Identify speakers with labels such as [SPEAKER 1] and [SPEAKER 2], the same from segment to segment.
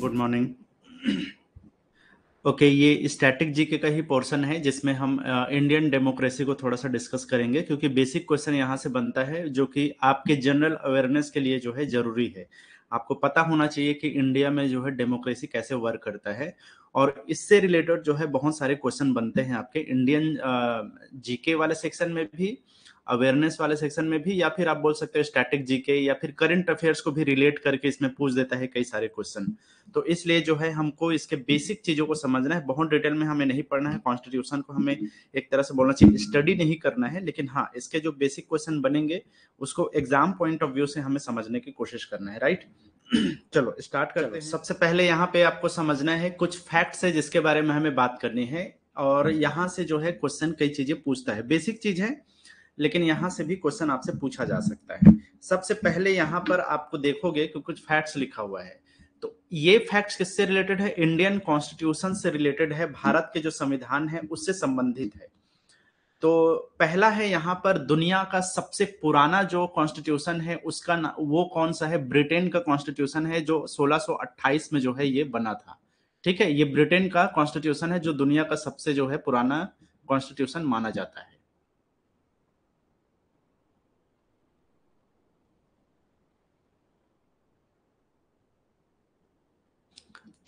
[SPEAKER 1] Good morning okay ये static GK का ही पोर्शन है जिसमें हम इंडियन uh, डेमोक्रेसी को थोड़ा सा डिस्कस करेंगे क्योंकि बेसिक क्वेश्चन यहाँ से बनता है जो कि आपके जनरल अवेयरनेस के लिए जो है जरूरी है आपको पता होना चाहिए कि इंडिया में जो है डेमोक्रेसी कैसे वर्क करता है और इससे रिलेटेड जो है बहुत सारे क्वेश्चन बनते हैं आपके इंडियन जीके uh, वाले सेक्शन में भी अवेयरनेस वाले सेक्शन में भी या फिर आप बोल सकते हो स्टैटिक जीके या फिर करंट अफेयर्स को भी रिलेट करके इसमें पूछ देता है कई सारे क्वेश्चन तो इसलिए जो है हमको इसके बेसिक चीजों को समझना है बहुत डिटेल में हमें नहीं पढ़ना है कॉन्स्टिट्यूशन को हमें एक तरह से बोलना चाहिए स्टडी नहीं करना है लेकिन हाँ इसके जो बेसिक क्वेश्चन बनेंगे उसको एग्जाम पॉइंट ऑफ व्यू से हमें समझने की कोशिश करना है राइट चलो स्टार्ट करते हैं सबसे पहले यहाँ पे आपको समझना है कुछ फैक्ट्स है जिसके बारे में हमें बात करनी है और हम्म। यहाँ से जो है क्वेश्चन कई चीजें पूछता है बेसिक चीज है लेकिन यहाँ से भी क्वेश्चन आपसे पूछा जा सकता है सबसे पहले यहाँ पर आपको देखोगे कि कुछ फैक्ट्स लिखा हुआ है तो ये फैक्ट्स किससे रिलेटेड है इंडियन कॉन्स्टिट्यूशन से रिलेटेड है भारत के जो संविधान है उससे संबंधित है तो पहला है यहाँ पर दुनिया का सबसे पुराना जो कॉन्स्टिट्यूशन है उसका वो कौन सा है ब्रिटेन का कॉन्स्टिट्यूशन है जो 1628 में जो है ये बना था ठीक है ये ब्रिटेन का कॉन्स्टिट्यूशन है जो दुनिया का सबसे जो है पुराना कॉन्स्टिट्यूशन माना जाता है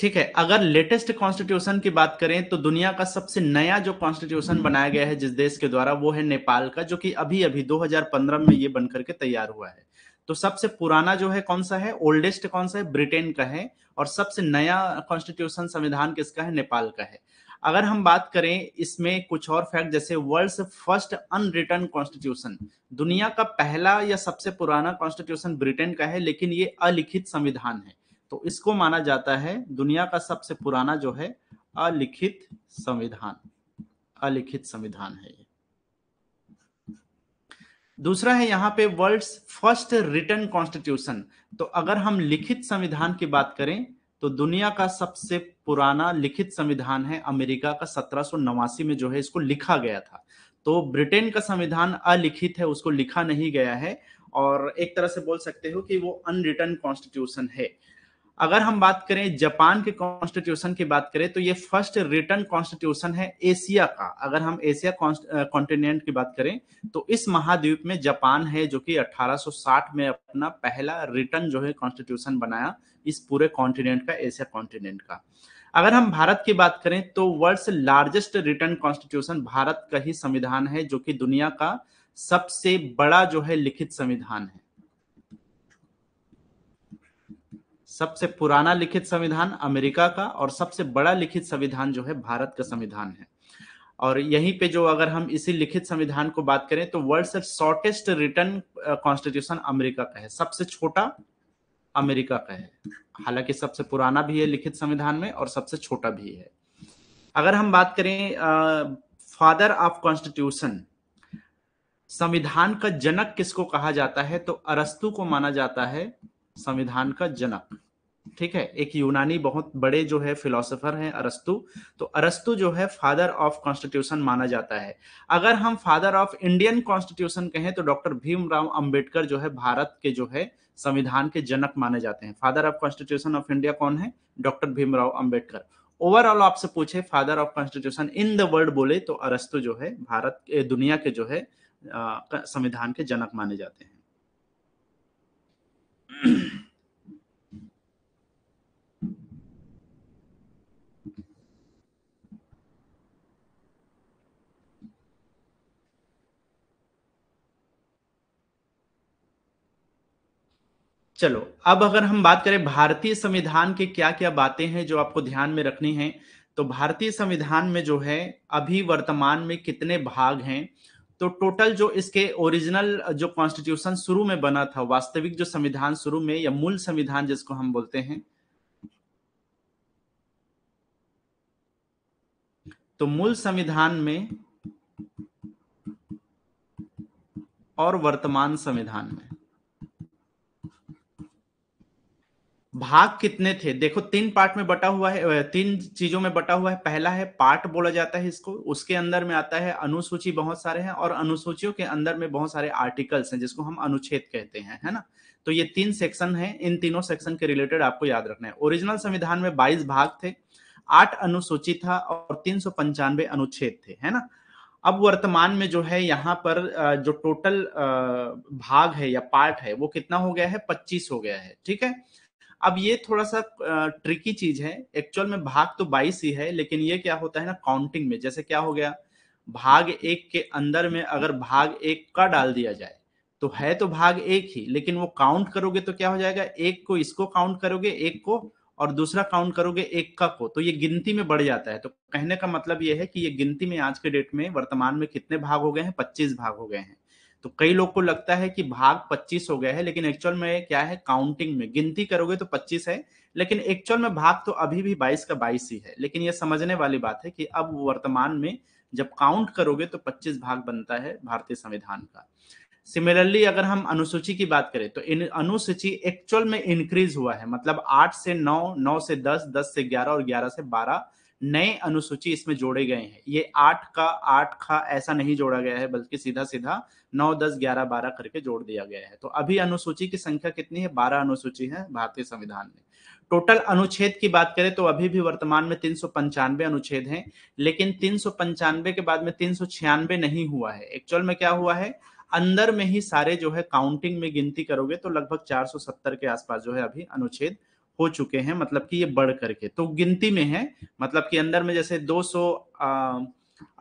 [SPEAKER 1] ठीक है अगर लेटेस्ट कॉन्स्टिट्यूशन की बात करें तो दुनिया का सबसे नया जो कॉन्स्टिट्यूशन हम्म। बनाया गया है जिस देश के द्वारा वो है नेपाल का जो कि अभी अभी 2015 में ये बनकर के तैयार हुआ है तो सबसे पुराना जो है कौन सा है ओल्डेस्ट कौन सा है ब्रिटेन का है और सबसे नया कॉन्स्टिट्यूशन संविधान किसका है नेपाल का है अगर हम बात करें इसमें कुछ और फैक्ट जैसे वर्ल्ड फर्स्ट अनरिटर्न कॉन्स्टिट्यूशन दुनिया का पहला या सबसे पुराना कॉन्स्टिट्यूशन ब्रिटेन का है लेकिन ये अलिखित संविधान है तो इसको माना जाता है दुनिया का सबसे पुराना जो है अलिखित संविधान अलिखित संविधान है ये दूसरा है यहाँ पे वर्ल्ड फर्स्ट रिटर्न कॉन्स्टिट्यूशन तो अगर हम लिखित संविधान की बात करें तो दुनिया का सबसे पुराना लिखित संविधान है अमेरिका का सत्रह में जो है इसको लिखा गया था तो ब्रिटेन का संविधान अलिखित है उसको लिखा नहीं गया है और एक तरह से बोल सकते हो कि वो अनरिटर्न कॉन्स्टिट्यूशन है अगर हम बात करें जापान के कॉन्स्टिट्यूशन की बात करें तो ये फर्स्ट रिटर्न कॉन्स्टिट्यूशन है एशिया का अगर हम एशिया कॉन्टिनेंट की बात करें तो इस महाद्वीप में जापान है जो कि 1860 में अपना पहला रिटर्न जो है कॉन्स्टिट्यूशन बनाया इस पूरे कॉन्टिनेंट का एशिया कॉन्टिनेंट का अगर हम भारत की बात करें तो world largest written constitution Bharat का ही संविधान है जो कि दुनिया का सबसे बड़ा जो है लिखित संविधान है सबसे पुराना लिखित संविधान अमेरिका का और सबसे बड़ा लिखित संविधान जो है भारत का संविधान है और यहीं पे जो अगर हम इसी लिखित संविधान को बात करें तो वर्ल्ड से शॉर्टेस्ट रिटर्न कॉन्स्टिट्यूशन अमेरिका का है सबसे छोटा अमेरिका का है हालांकि सबसे पुराना भी है लिखित संविधान में और सबसे छोटा भी है अगर हम बात करें फादर ऑफ कॉन्स्टिट्यूशन संविधान का जनक किसको कहा जाता है तो अरस्तु को माना जाता है संविधान का जनक ठीक है एक यूनानी बहुत बड़े जो है फिलोसोफर हैं अरस्तु तो अरस्तु जो है फादर ऑफ कॉन्स्टिट्यूशन माना जाता है अगर हम फादर ऑफ इंडियन कॉन्स्टिट्यूशन कहें तो डॉक्टर भीमराव अंबेडकर जो है भारत के जो है संविधान के जनक माने जाते हैं father of constitution of India कौन है डॉक्टर भीमराव अंबेडकर ओवरऑल आपसे पूछे father of constitution in the world बोले तो अरस्तु जो है भारत दुनिया के जो है संविधान के जनक माने जाते हैं चलो अब अगर हम बात करें भारतीय संविधान के क्या क्या बातें हैं जो आपको ध्यान में रखनी है तो भारतीय संविधान में जो है अभी वर्तमान में कितने भाग हैं तो टोटल जो इसके ओरिजिनल जो कॉन्स्टिट्यूशन शुरू में बना था वास्तविक जो संविधान शुरू में या मूल संविधान जिसको हम बोलते हैं तो मूल संविधान में और वर्तमान संविधान में भाग कितने थे देखो तीन पार्ट में बटा हुआ है तीन चीजों में बटा हुआ है पहला है पार्ट बोला जाता है इसको उसके अंदर में आता है अनुसूची बहुत सारे हैं और अनुसूचियों के अंदर में बहुत सारे आर्टिकल्स हैं जिसको हम अनुच्छेद कहते हैं है ना तो ये तीन सेक्शन हैं इन तीनों सेक्शन के रिलेटेड आपको याद रखना है ओरिजिनल संविधान में बाईस भाग थे आठ अनुसूची था और तीन अनुच्छेद थे है ना अब वर्तमान में जो है यहाँ पर जो टोटल भाग है या पार्ट है वो कितना हो गया है पच्चीस हो गया है ठीक है अब ये थोड़ा सा ट्रिकी चीज है एक्चुअल में भाग तो बाईस ही है लेकिन ये क्या होता है ना काउंटिंग में जैसे क्या हो गया भाग एक के अंदर में अगर भाग एक का डाल दिया जाए तो है तो भाग एक ही लेकिन वो काउंट करोगे तो क्या हो जाएगा एक को इसको काउंट करोगे एक को और दूसरा काउंट करोगे एक का को तो ये गिनती में बढ़ जाता है तो कहने का मतलब ये है कि ये गिनती में आज के डेट में वर्तमान में कितने भाग हो गए हैं पच्चीस भाग हो गए हैं तो कई लोग को लगता है कि भाग 25 हो गया है लेकिन एक्चुअल में क्या है काउंटिंग में गिनती करोगे तो 25 है लेकिन एक्चुअल में भाग तो अभी भी 22 का 22 ही है लेकिन यह समझने वाली बात है कि अब वर्तमान में जब काउंट करोगे तो 25 भाग बनता है भारतीय संविधान का सिमिलरली अगर हम अनुसूची की बात करें तो इन अनुसूची एक्चुअल में इंक्रीज हुआ है मतलब आठ से नौ नौ से दस दस से ग्यारह और ग्यारह से बारह नए अनुसूची इसमें जोड़े गए हैं ये आठ का आठ का ऐसा नहीं जोड़ा गया है बल्कि सीधा सीधा नौ दस ग्यारह बारह करके जोड़ दिया गया है तो अभी अनुसूची की संख्या कितनी है बारह अनुसूची है भारतीय संविधान में टोटल अनुच्छेद की बात करें तो अभी भी वर्तमान में तीन सौ पंचानवे अनुच्छेद हैं लेकिन तीन सौ पंचानवे के बाद में तीन सौ छियानवे नहीं हुआ है एक्चुअल में क्या हुआ है अंदर में ही सारे जो है काउंटिंग में गिनती करोगे तो लगभग चार सौ सत्तर के आसपास जो है अभी अनुच्छेद हो चुके हैं मतलब कि ये बढ़ करके तो गिनती में है मतलब कि अंदर में जैसे दो सौ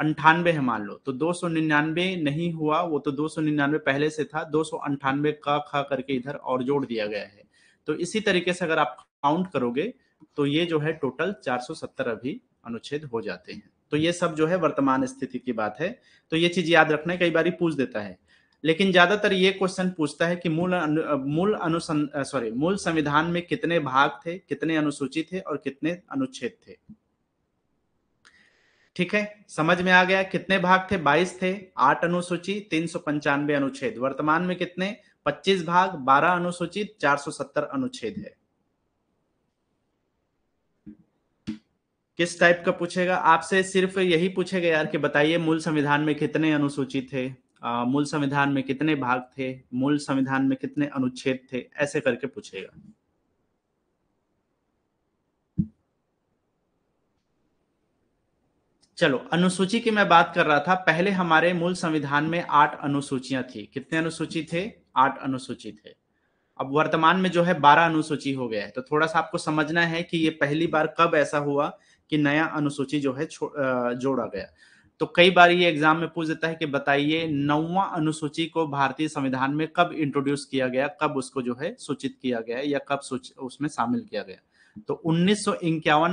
[SPEAKER 1] अंठानवे है मान लो तो दो सौ निन्यानवे नहीं हुआ वो तो दो सौ निन्यानवे पहले से था दो सौ अंठानवे का खा करके इधर और जोड़ दिया गया है तो इसी तरीके से अगर आप काउंट करोगे तो ये जो है टोटल 470 अभी अनुच्छेद हो जाते हैं तो ये सब जो है वर्तमान स्थिति की बात है तो ये चीज याद रखना कई बार पूछ देता है लेकिन ज्यादातर ये क्वेश्चन पूछता है कि मूल अनु, मूल अनुसं सॉरी मूल संविधान में कितने भाग थे कितने अनुसूची थे और कितने अनुच्छेद थे ठीक है समझ में आ गया कितने भाग थे 22 थे 8 अनुसूची तीन सौ पंचानवे अनुच्छेद वर्तमान में कितने 25 भाग 12 अनुसूची 470 अनुच्छेद है किस टाइप का पूछेगा आपसे सिर्फ यही पूछेगा यार कि बताइए मूल संविधान में कितने अनुसूची थे मूल संविधान में कितने भाग थे मूल संविधान में कितने अनुच्छेद थे ऐसे करके पूछेगा चलो अनुसूची की मैं बात कर रहा था पहले हमारे मूल संविधान में आठ अनुसूचियां थी कितने अनुसूची थे आठ अनुसूची थे अब वर्तमान में जो है बारह अनुसूची हो गया है तो थोड़ा सा आपको समझना है कि ये पहली बार कब ऐसा हुआ कि नया अनुसूची जो है जोड़ा गया तो कई बार ये एग्जाम में पूछ देता है कि बताइए नौवा अनुसूची को भारतीय संविधान में कब इंट्रोड्यूस किया गया कब उसको जो है सूचित किया गया या कब उसमें शामिल किया गया तो उन्नीस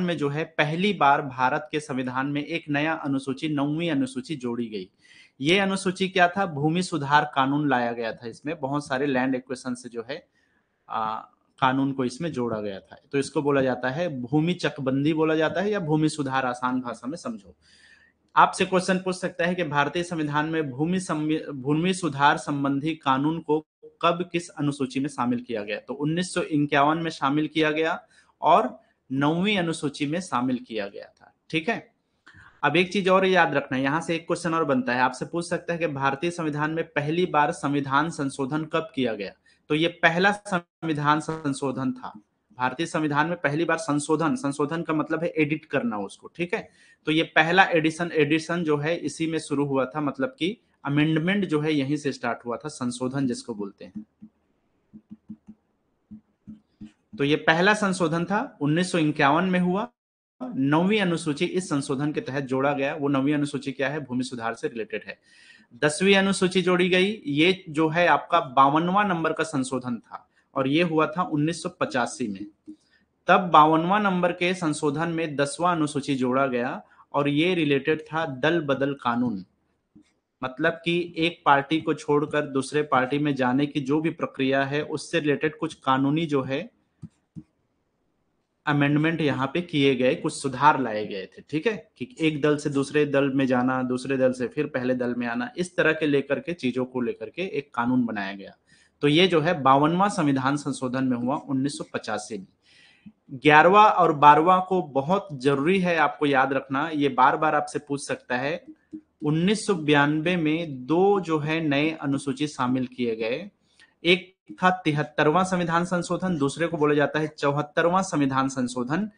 [SPEAKER 1] में जो है पहली बार भारत के संविधान में एक नया अनुसूची नौवीं अनुसूची जोड़ी गई ये अनुसूची क्या था भूमि सुधार कानून लाया गया था इसमें बहुत सारे लैंड इक्वेशन से जो है आ, कानून को इसमें जोड़ा गया था तो इसको बोला जाता है भूमि चकबंदी बोला जाता है या भूमि सुधार आसान भाषा में समझो आपसे क्वेश्चन पूछ सकता है कि भारतीय संविधान में भूमि भूमि सुधार संबंधी कानून को कब किस अनुसूची में शामिल किया गया तो उन्नीस में शामिल किया गया और नौवीं अनुसूची में शामिल किया गया था ठीक है अब एक चीज और याद रखना है यहां से एक क्वेश्चन और बनता है आपसे पूछ सकता है कि भारतीय संविधान में पहली बार संविधान संशोधन कब किया गया तो ये पहला संविधान संशोधन था भारतीय संविधान में पहली बार संशोधन संशोधन का मतलब है एडिट करना उसको ठीक है तो ये पहला एडिशन एडिशन जो है इसी में शुरू हुआ था मतलब कि अमेंडमेंट जो है यहीं से स्टार्ट हुआ था संशोधन जिसको बोलते हैं तो ये पहला संशोधन था उन्नीस में हुआ नौवीं अनुसूची इस संशोधन के तहत जोड़ा गया वो नौवीं अनुसूची क्या है भूमि सुधार से रिलेटेड है दसवीं अनुसूची जोड़ी गई ये जो है आपका बावनवा नंबर का संशोधन था और ये हुआ था उन्नीस में तब बावनवा नंबर के संशोधन में दसवां अनुसूची जोड़ा गया और ये रिलेटेड था दल बदल कानून मतलब कि एक पार्टी को छोड़कर दूसरे पार्टी में जाने की जो भी प्रक्रिया है उससे रिलेटेड कुछ कानूनी जो है अमेंडमेंट यहाँ पे किए गए कुछ सुधार लाए गए थे ठीक है कि एक दल से दूसरे दल में जाना दूसरे दल से फिर पहले दल में आना इस तरह के लेकर के चीजों को लेकर के एक कानून बनाया गया तो ये जो है बावनवा संविधान संशोधन में हुआ उन्नीस में ग्यारहवा और बारवा को बहुत जरूरी है आपको याद रखना ये बार बार आपसे पूछ सकता है उन्नीस में दो जो है नए अनुसूची शामिल किए गए एक था तिहत्तरवा संविधान संशोधन दूसरे को बोला जाता है चौहत्तरवा संविधान संशोधन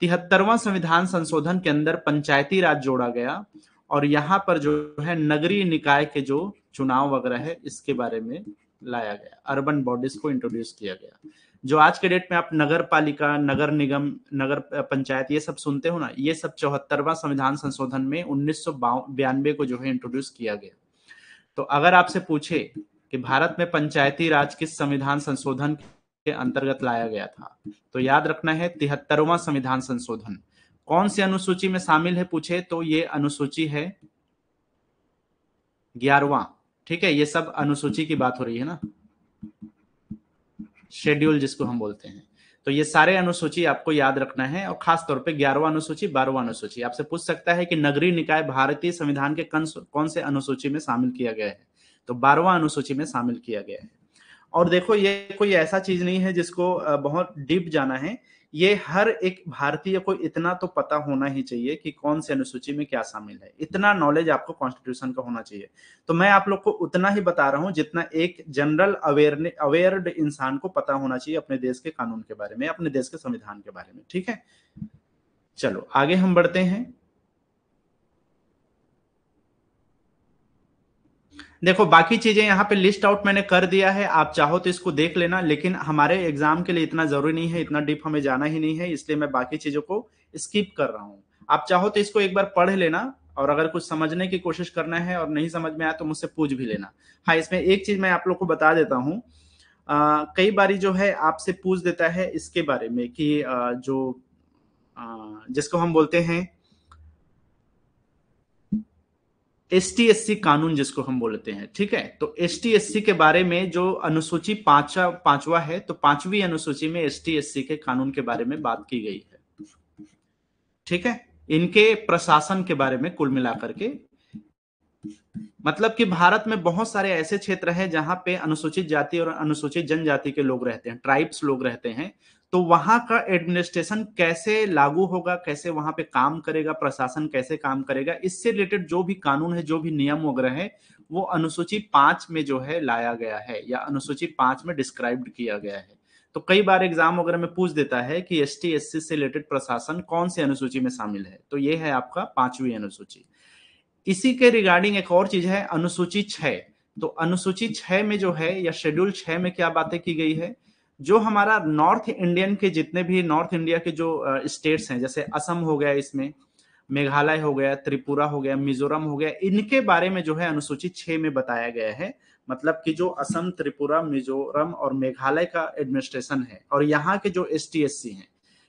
[SPEAKER 1] तिहत्तरवा संविधान संशोधन के अंदर पंचायती राज जोड़ा गया और यहाँ पर जो है नगरीय निकाय के जो चुनाव वगैरह है इसके बारे में लाया गया अर्बन बॉडीज को इंट्रोड्यूस किया गया जो आज के डेट में आप नगर पालिका नगर निगम नगर पंचायत ये सब सुनते हो ना ये सब चौहत्तरवा संविधान संशोधन में उन्नीस को जो है इंट्रोड्यूस किया गया तो अगर आपसे पूछे कि भारत में पंचायती राज किस संविधान संशोधन के अंतर्गत लाया गया था तो याद रखना है तिहत्तरवा संविधान संशोधन कौन सी अनुसूची में शामिल है पूछे तो ये अनुसूची है ग्यारवा ठीक है ये सब अनुसूची की बात हो रही है ना शेड्यूल जिसको हम बोलते हैं तो ये सारे अनुसूची आपको याद रखना है और खास तौर पे ग्यारहवा अनुसूची बारहवा अनुसूची आपसे पूछ सकता है कि नगरीय निकाय भारतीय संविधान के कौन से अनुसूची में शामिल किया गया है तो बारहवा अनुसूची में शामिल किया गया है और देखो ये कोई ऐसा चीज नहीं है जिसको बहुत डीप जाना है ये हर एक भारतीय को इतना तो पता होना ही चाहिए कि कौन से अनुसूची में क्या शामिल है इतना नॉलेज आपको कॉन्स्टिट्यूशन का होना चाहिए तो मैं आप लोग को उतना ही बता रहा हूं जितना एक जनरल अवेयरने अवेयर्ड इंसान को पता होना चाहिए अपने देश के कानून के बारे में अपने देश के संविधान के बारे में ठीक है चलो आगे हम बढ़ते हैं देखो बाकी चीजें यहाँ पे लिस्ट आउट मैंने कर दिया है आप चाहो तो इसको देख लेना लेकिन हमारे एग्जाम के लिए इतना जरूरी नहीं है इतना डीप हमें जाना ही नहीं है इसलिए मैं बाकी चीजों को स्किप कर रहा हूँ आप चाहो तो इसको एक बार पढ़ लेना और अगर कुछ समझने की कोशिश करना है और नहीं समझ में आया तो मुझसे पूछ भी लेना हाँ इसमें एक चीज मैं आप लोग को बता देता हूँ कई बारी जो है आपसे पूछ देता है इसके बारे में कि आ, जो आ, जिसको हम बोलते हैं एसटीएससी कानून जिसको हम बोलते हैं ठीक है तो एसटीएससी के बारे में जो अनुसूची पांचवा पांचवा है तो पांचवी अनुसूची में एसटीएससी के कानून के बारे में बात की गई है ठीक है इनके प्रशासन के बारे में कुल मिलाकर के मतलब कि भारत में बहुत सारे ऐसे क्षेत्र हैं जहां पे अनुसूचित जाति और अनुसूचित जनजाति के लोग रहते हैं ट्राइब्स लोग रहते हैं तो वहां का एडमिनिस्ट्रेशन कैसे लागू होगा कैसे वहां पे काम करेगा प्रशासन कैसे काम करेगा इससे रिलेटेड जो भी कानून है जो भी नियम वगैरह है वो अनुसूची पांच में जो है लाया गया है या अनुसूची पांच में डिस्क्राइब्ड किया गया है तो कई बार एग्जाम वगैरह में पूछ देता है कि एस टी एस सी से रिलेटेड प्रशासन कौन सी अनुसूची में शामिल है तो ये है आपका पांचवी अनुसूची इसी के रिगार्डिंग एक और चीज है अनुसूची छह तो अनुसूची छह में जो है या शेड्यूल छ में क्या बातें की गई है जो हमारा नॉर्थ इंडियन के जितने भी नॉर्थ इंडिया के जो स्टेट्स हैं जैसे असम हो गया इसमें मेघालय हो गया त्रिपुरा हो गया मिजोरम हो गया इनके बारे में जो है अनुसूचित छह में बताया गया है मतलब कि जो असम त्रिपुरा मिजोरम और मेघालय का एडमिनिस्ट्रेशन है और यहाँ के जो एस टी एस सी है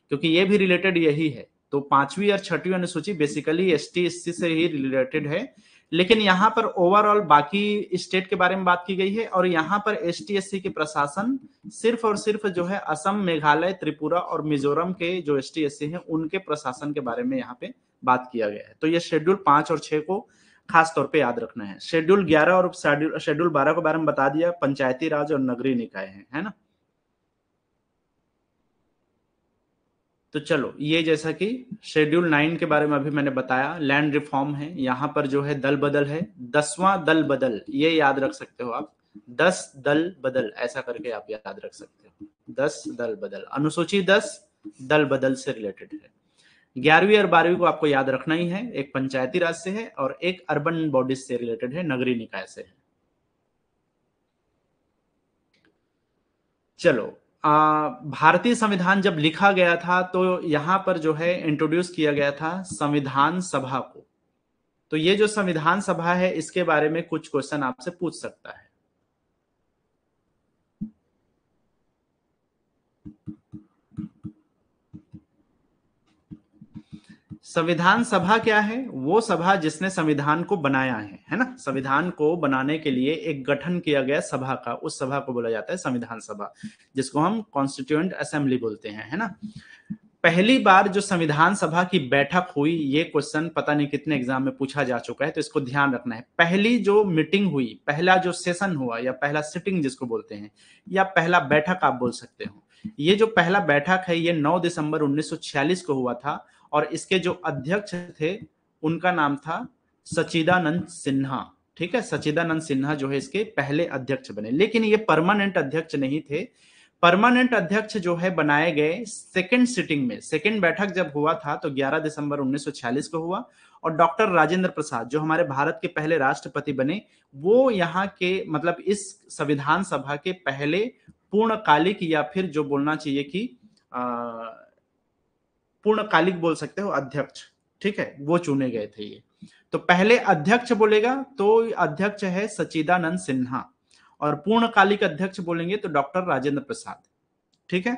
[SPEAKER 1] क्योंकि ये भी रिलेटेड यही है तो पांचवी और छठवीं अनुसूची basically S T S C से ही रिलेटेड है लेकिन यहाँ पर ओवरऑल बाकी स्टेट के बारे में बात की गई है और यहाँ पर एस टी के प्रशासन सिर्फ और सिर्फ जो है असम मेघालय त्रिपुरा और मिजोरम के जो एस टी है उनके प्रशासन के बारे में यहाँ पे बात किया गया है तो ये शेड्यूल पांच और छह को खास तौर पे याद रखना है शेड्यूल ग्यारह और शेड्यूल बारह के बारे में बता दिया पंचायती राज और नगरीय निकाय है, है ना तो चलो ये जैसा कि शेड्यूल नाइन के बारे में अभी मैंने बताया लैंड रिफॉर्म है यहां पर जो है दल बदल है दसवां दल बदल ये याद रख सकते हो आप दस दल बदल ऐसा करके आप याद रख सकते हो दस दल बदल अनुसूची दस दल बदल से रिलेटेड है ग्यारहवीं और बारहवीं को आपको याद रखना ही है एक पंचायती राज से है और एक अर्बन बॉडीज से रिलेटेड है नगरीय निकाय से है चलो भारतीय संविधान जब लिखा गया था तो यहां पर जो है इंट्रोड्यूस किया गया था संविधान सभा को तो ये जो संविधान सभा है इसके बारे में कुछ क्वेश्चन आपसे पूछ सकता है संविधान सभा क्या है वो सभा जिसने संविधान को बनाया है है ना संविधान को बनाने के लिए एक गठन किया गया सभा का उस सभा को बोला जाता है संविधान सभा जिसको हम कॉन्स्टिट्यूएंट असेंबली बोलते हैं है ना पहली बार जो संविधान सभा की बैठक हुई ये क्वेश्चन पता नहीं कितने एग्जाम में पूछा जा चुका है तो इसको ध्यान रखना है पहली जो मीटिंग हुई पहला जो सेशन हुआ या पहला सिटिंग जिसको बोलते हैं या पहला बैठक आप बोल सकते हो ये जो पहला बैठक है ये 9 दिसंबर 1946 को हुआ था और इसके जो अध्यक्ष थे उनका नाम था सचिदानंद सिन्हा ठीक है सचिदानंद सिन्हा जो है इसके पहले अध्यक्ष बने लेकिन ये परमानेंट अध्यक्ष नहीं थे परमानेंट अध्यक्ष जो है बनाए गए सेकंड सिटिंग में सेकंड बैठक जब हुआ था तो 11 दिसंबर 1946 को हुआ और डॉक्टर राजेंद्र प्रसाद जो हमारे भारत के पहले राष्ट्रपति बने वो यहाँ के मतलब इस संविधान सभा के पहले पूर्णकालिक या फिर जो बोलना चाहिए कि पूर्णकालिक बोल सकते हो अध्यक्ष ठीक है वो चुने गए थे ये तो पहले अध्यक्ष बोलेगा तो अध्यक्ष है सचिदानंद सिन्हा और पूर्णकालिक अध्यक्ष बोलेंगे तो डॉक्टर राजेंद्र प्रसाद ठीक है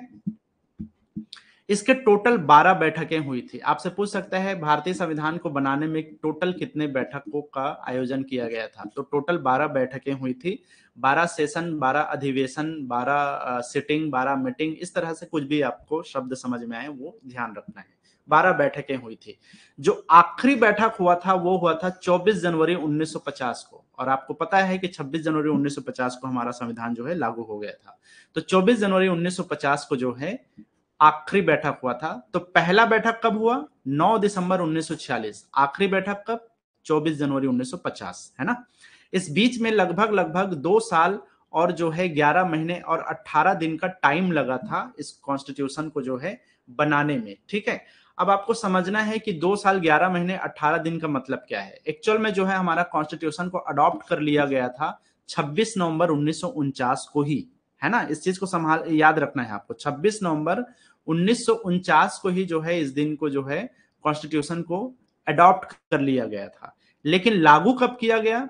[SPEAKER 1] इसके टोटल 12 बैठकें हुई थी आपसे पूछ सकता है भारतीय संविधान को बनाने में टोटल कितने बैठकों का आयोजन किया गया था तो टोटल 12 बैठकें हुई थी बारह सेशन बारह अधिवेशन बारह सिटिंग बारह मीटिंग इस तरह से कुछ भी आपको शब्द समझ में आए वो ध्यान रखना है बारह बैठकें हुई थी जो आखिरी बैठक हुआ था वो हुआ था 24 जनवरी 1950 को और आपको पता है कि 26 जनवरी 1950 को हमारा संविधान जो है लागू हो गया था तो 24 जनवरी 1950 को जो है आखिरी बैठक हुआ था तो पहला बैठक कब हुआ 9 दिसंबर 1946 आखिरी बैठक कब 24 जनवरी 1950 है ना इस बीच में लगभग लगभग दो साल और जो है ग्यारह महीने और अट्ठारह दिन का टाइम लगा था इस कॉन्स्टिट्यूशन को जो है बनाने में ठीक है अब आपको समझना है कि दो साल ग्यारह महीने अट्ठारह दिन का मतलब क्या है एक्चुअल में जो है हमारा कॉन्स्टिट्यूशन को अडॉप्ट कर लिया गया था छब्बीस नवंबर उन्नीस को ही है ना इस चीज को संभाल याद रखना है आपको छब्बीस नवंबर उन्नीस को ही जो है इस दिन को जो है कॉन्स्टिट्यूशन को अडॉप्ट कर लिया गया था लेकिन लागू कब किया गया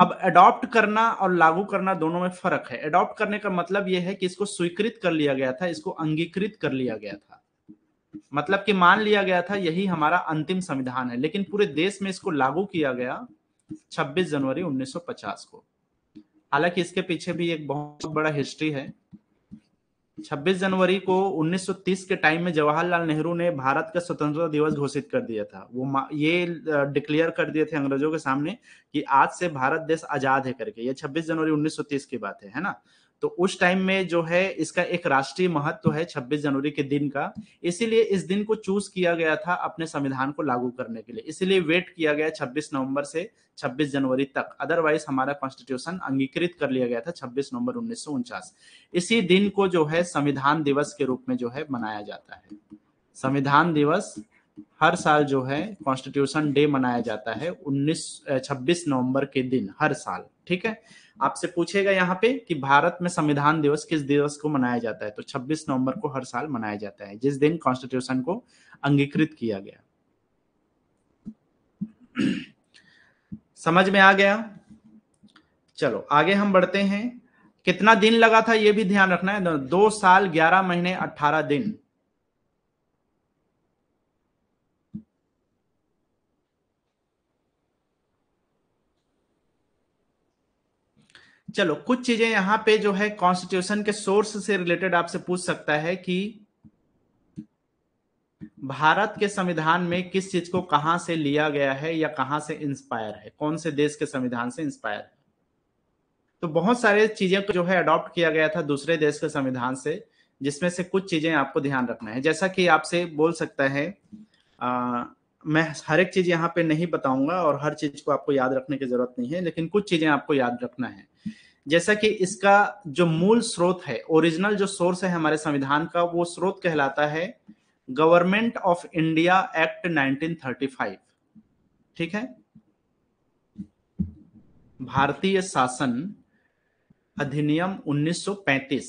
[SPEAKER 1] अब अडॉप्ट करना और लागू करना दोनों में फर्क है अडॉप्ट करने का मतलब यह है कि इसको स्वीकृत कर लिया गया था इसको अंगीकृत कर लिया गया था मतलब कि मान लिया गया था यही हमारा अंतिम संविधान है लेकिन पूरे देश में इसको लागू किया गया 26 जनवरी 1950 को हालांकि इसके पीछे भी एक बहुत बड़ा हिस्ट्री है 26 जनवरी को 1930 के टाइम में जवाहरलाल नेहरू ने भारत का स्वतंत्रता दिवस घोषित कर दिया था वो ये डिक्लेयर कर दिए थे अंग्रेजों के सामने कि आज से भारत देश आजाद है करके ये 26 जनवरी 1930 की बात है है ना तो उस टाइम में जो है इसका एक राष्ट्रीय महत्व है 26 जनवरी के दिन का इसीलिए इस दिन को चूज किया गया था अपने संविधान को लागू करने के लिए इसीलिए वेट किया गया 26 नवंबर से 26 जनवरी तक अदरवाइज हमारा कॉन्स्टिट्यूशन अंगीकृत कर लिया गया था 26 नवंबर उन्नीस इसी दिन को जो है संविधान दिवस के रूप में जो है मनाया जाता है संविधान दिवस हर साल जो है कॉन्स्टिट्यूशन डे मनाया जाता है उन्नीस छब्बीस नवंबर के दिन हर साल ठीक है आपसे पूछेगा यहाँ पे कि भारत में संविधान दिवस किस दिवस को मनाया जाता है तो 26 नवंबर को हर साल मनाया जाता है जिस दिन कॉन्स्टिट्यूशन को अंगीकृत किया गया समझ में आ गया चलो आगे हम बढ़ते हैं कितना दिन लगा था ये भी ध्यान रखना है दो साल ग्यारह महीने अट्ठारह दिन चलो कुछ चीजें यहाँ पे जो है कॉन्स्टिट्यूशन के सोर्स से रिलेटेड आपसे पूछ सकता है कि भारत के संविधान में किस चीज को कहां से लिया गया है या कहां से इंस्पायर है कौन से देश के संविधान से इंस्पायर है तो बहुत सारे चीजें को जो है अडॉप्ट किया गया था दूसरे देश के संविधान से जिसमें से कुछ चीजें आपको ध्यान रखना है जैसा कि आपसे बोल सकता है आ, मैं हर एक चीज यहाँ पे नहीं बताऊंगा और हर चीज को आपको याद रखने की जरूरत नहीं है लेकिन कुछ चीजें आपको याद रखना है जैसा कि इसका जो मूल स्रोत है ओरिजिनल जो सोर्स है हमारे संविधान का वो स्रोत कहलाता है गवर्नमेंट ऑफ इंडिया एक्ट 1935 ठीक है भारतीय शासन अधिनियम 1935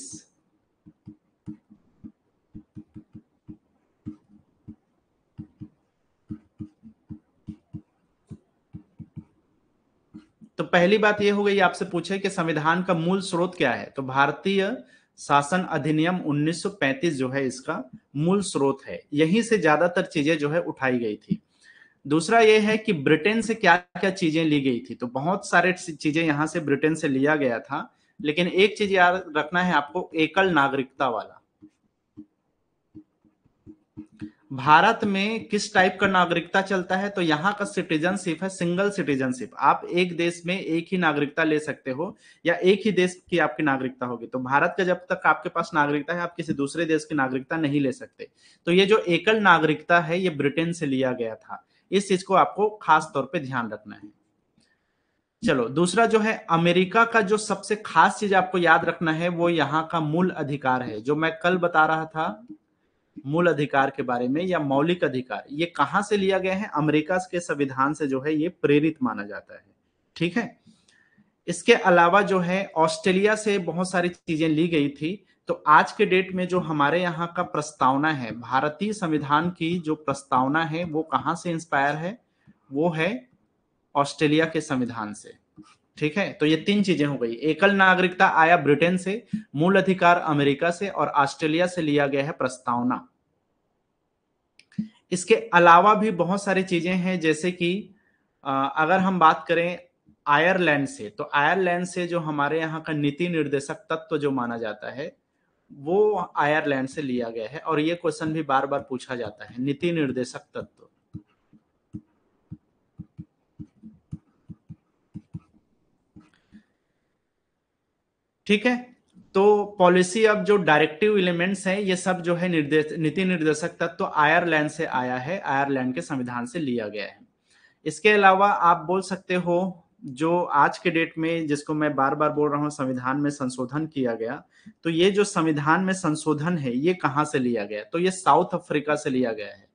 [SPEAKER 1] पहली बात यह हो गई आपसे पूछे कि संविधान का मूल स्रोत क्या है तो भारतीय शासन अधिनियम 1935 जो है इसका मूल स्रोत है यहीं से ज्यादातर चीजें जो है उठाई गई थी दूसरा यह है कि ब्रिटेन से क्या क्या चीजें ली गई थी तो बहुत सारे चीजें यहां से ब्रिटेन से लिया गया था लेकिन एक चीज याद रखना है आपको एकल नागरिकता वाला भारत में किस टाइप का नागरिकता चलता है तो यहाँ का सिटीजनशिप है सिंगल सिटीजनशिप आप एक देश में एक ही नागरिकता ले सकते हो या एक ही देश की आपकी नागरिकता होगी तो भारत का जब तक आपके पास नागरिकता है आप किसी दूसरे देश की नागरिकता नहीं ले सकते तो ये जो एकल नागरिकता है ये ब्रिटेन से लिया गया था इस चीज को आपको खास तौर पर ध्यान रखना है चलो दूसरा जो है अमेरिका का जो सबसे खास चीज आपको याद रखना है वो यहाँ का मूल अधिकार है जो मैं कल बता रहा था मूल अधिकार के बारे में या मौलिक अधिकार ये कहां से लिया गया है अमेरिका के संविधान से जो है ये प्रेरित माना जाता है ठीक है इसके अलावा जो है ऑस्ट्रेलिया से बहुत सारी चीजें ली गई थी तो आज के डेट में जो हमारे यहाँ का प्रस्तावना है भारतीय संविधान की जो प्रस्तावना है वो कहां से इंस्पायर है वो है ऑस्ट्रेलिया के संविधान से ठीक है तो ये तीन चीजें हो गई एकल नागरिकता आया ब्रिटेन से मूल अधिकार अमेरिका से और ऑस्ट्रेलिया से लिया गया है प्रस्तावना इसके अलावा भी बहुत सारी चीजें हैं जैसे कि अगर हम बात करें आयरलैंड से तो आयरलैंड से जो हमारे यहाँ का नीति निर्देशक तत्व जो माना जाता है वो आयरलैंड से लिया गया है और ये क्वेश्चन भी बार बार पूछा जाता है नीति निर्देशक तत्व ठीक है तो पॉलिसी अब जो डायरेक्टिव एलिमेंट्स हैं ये सब जो है निर्देश नीति निर्देशक तत्व तो आयरलैंड से आया है आयरलैंड के संविधान से लिया गया है इसके अलावा आप बोल सकते हो जो आज के डेट में जिसको मैं बार बार बोल रहा हूँ संविधान में संशोधन किया गया तो ये जो संविधान में संशोधन है ये कहाँ से लिया गया तो ये साउथ अफ्रीका से लिया गया है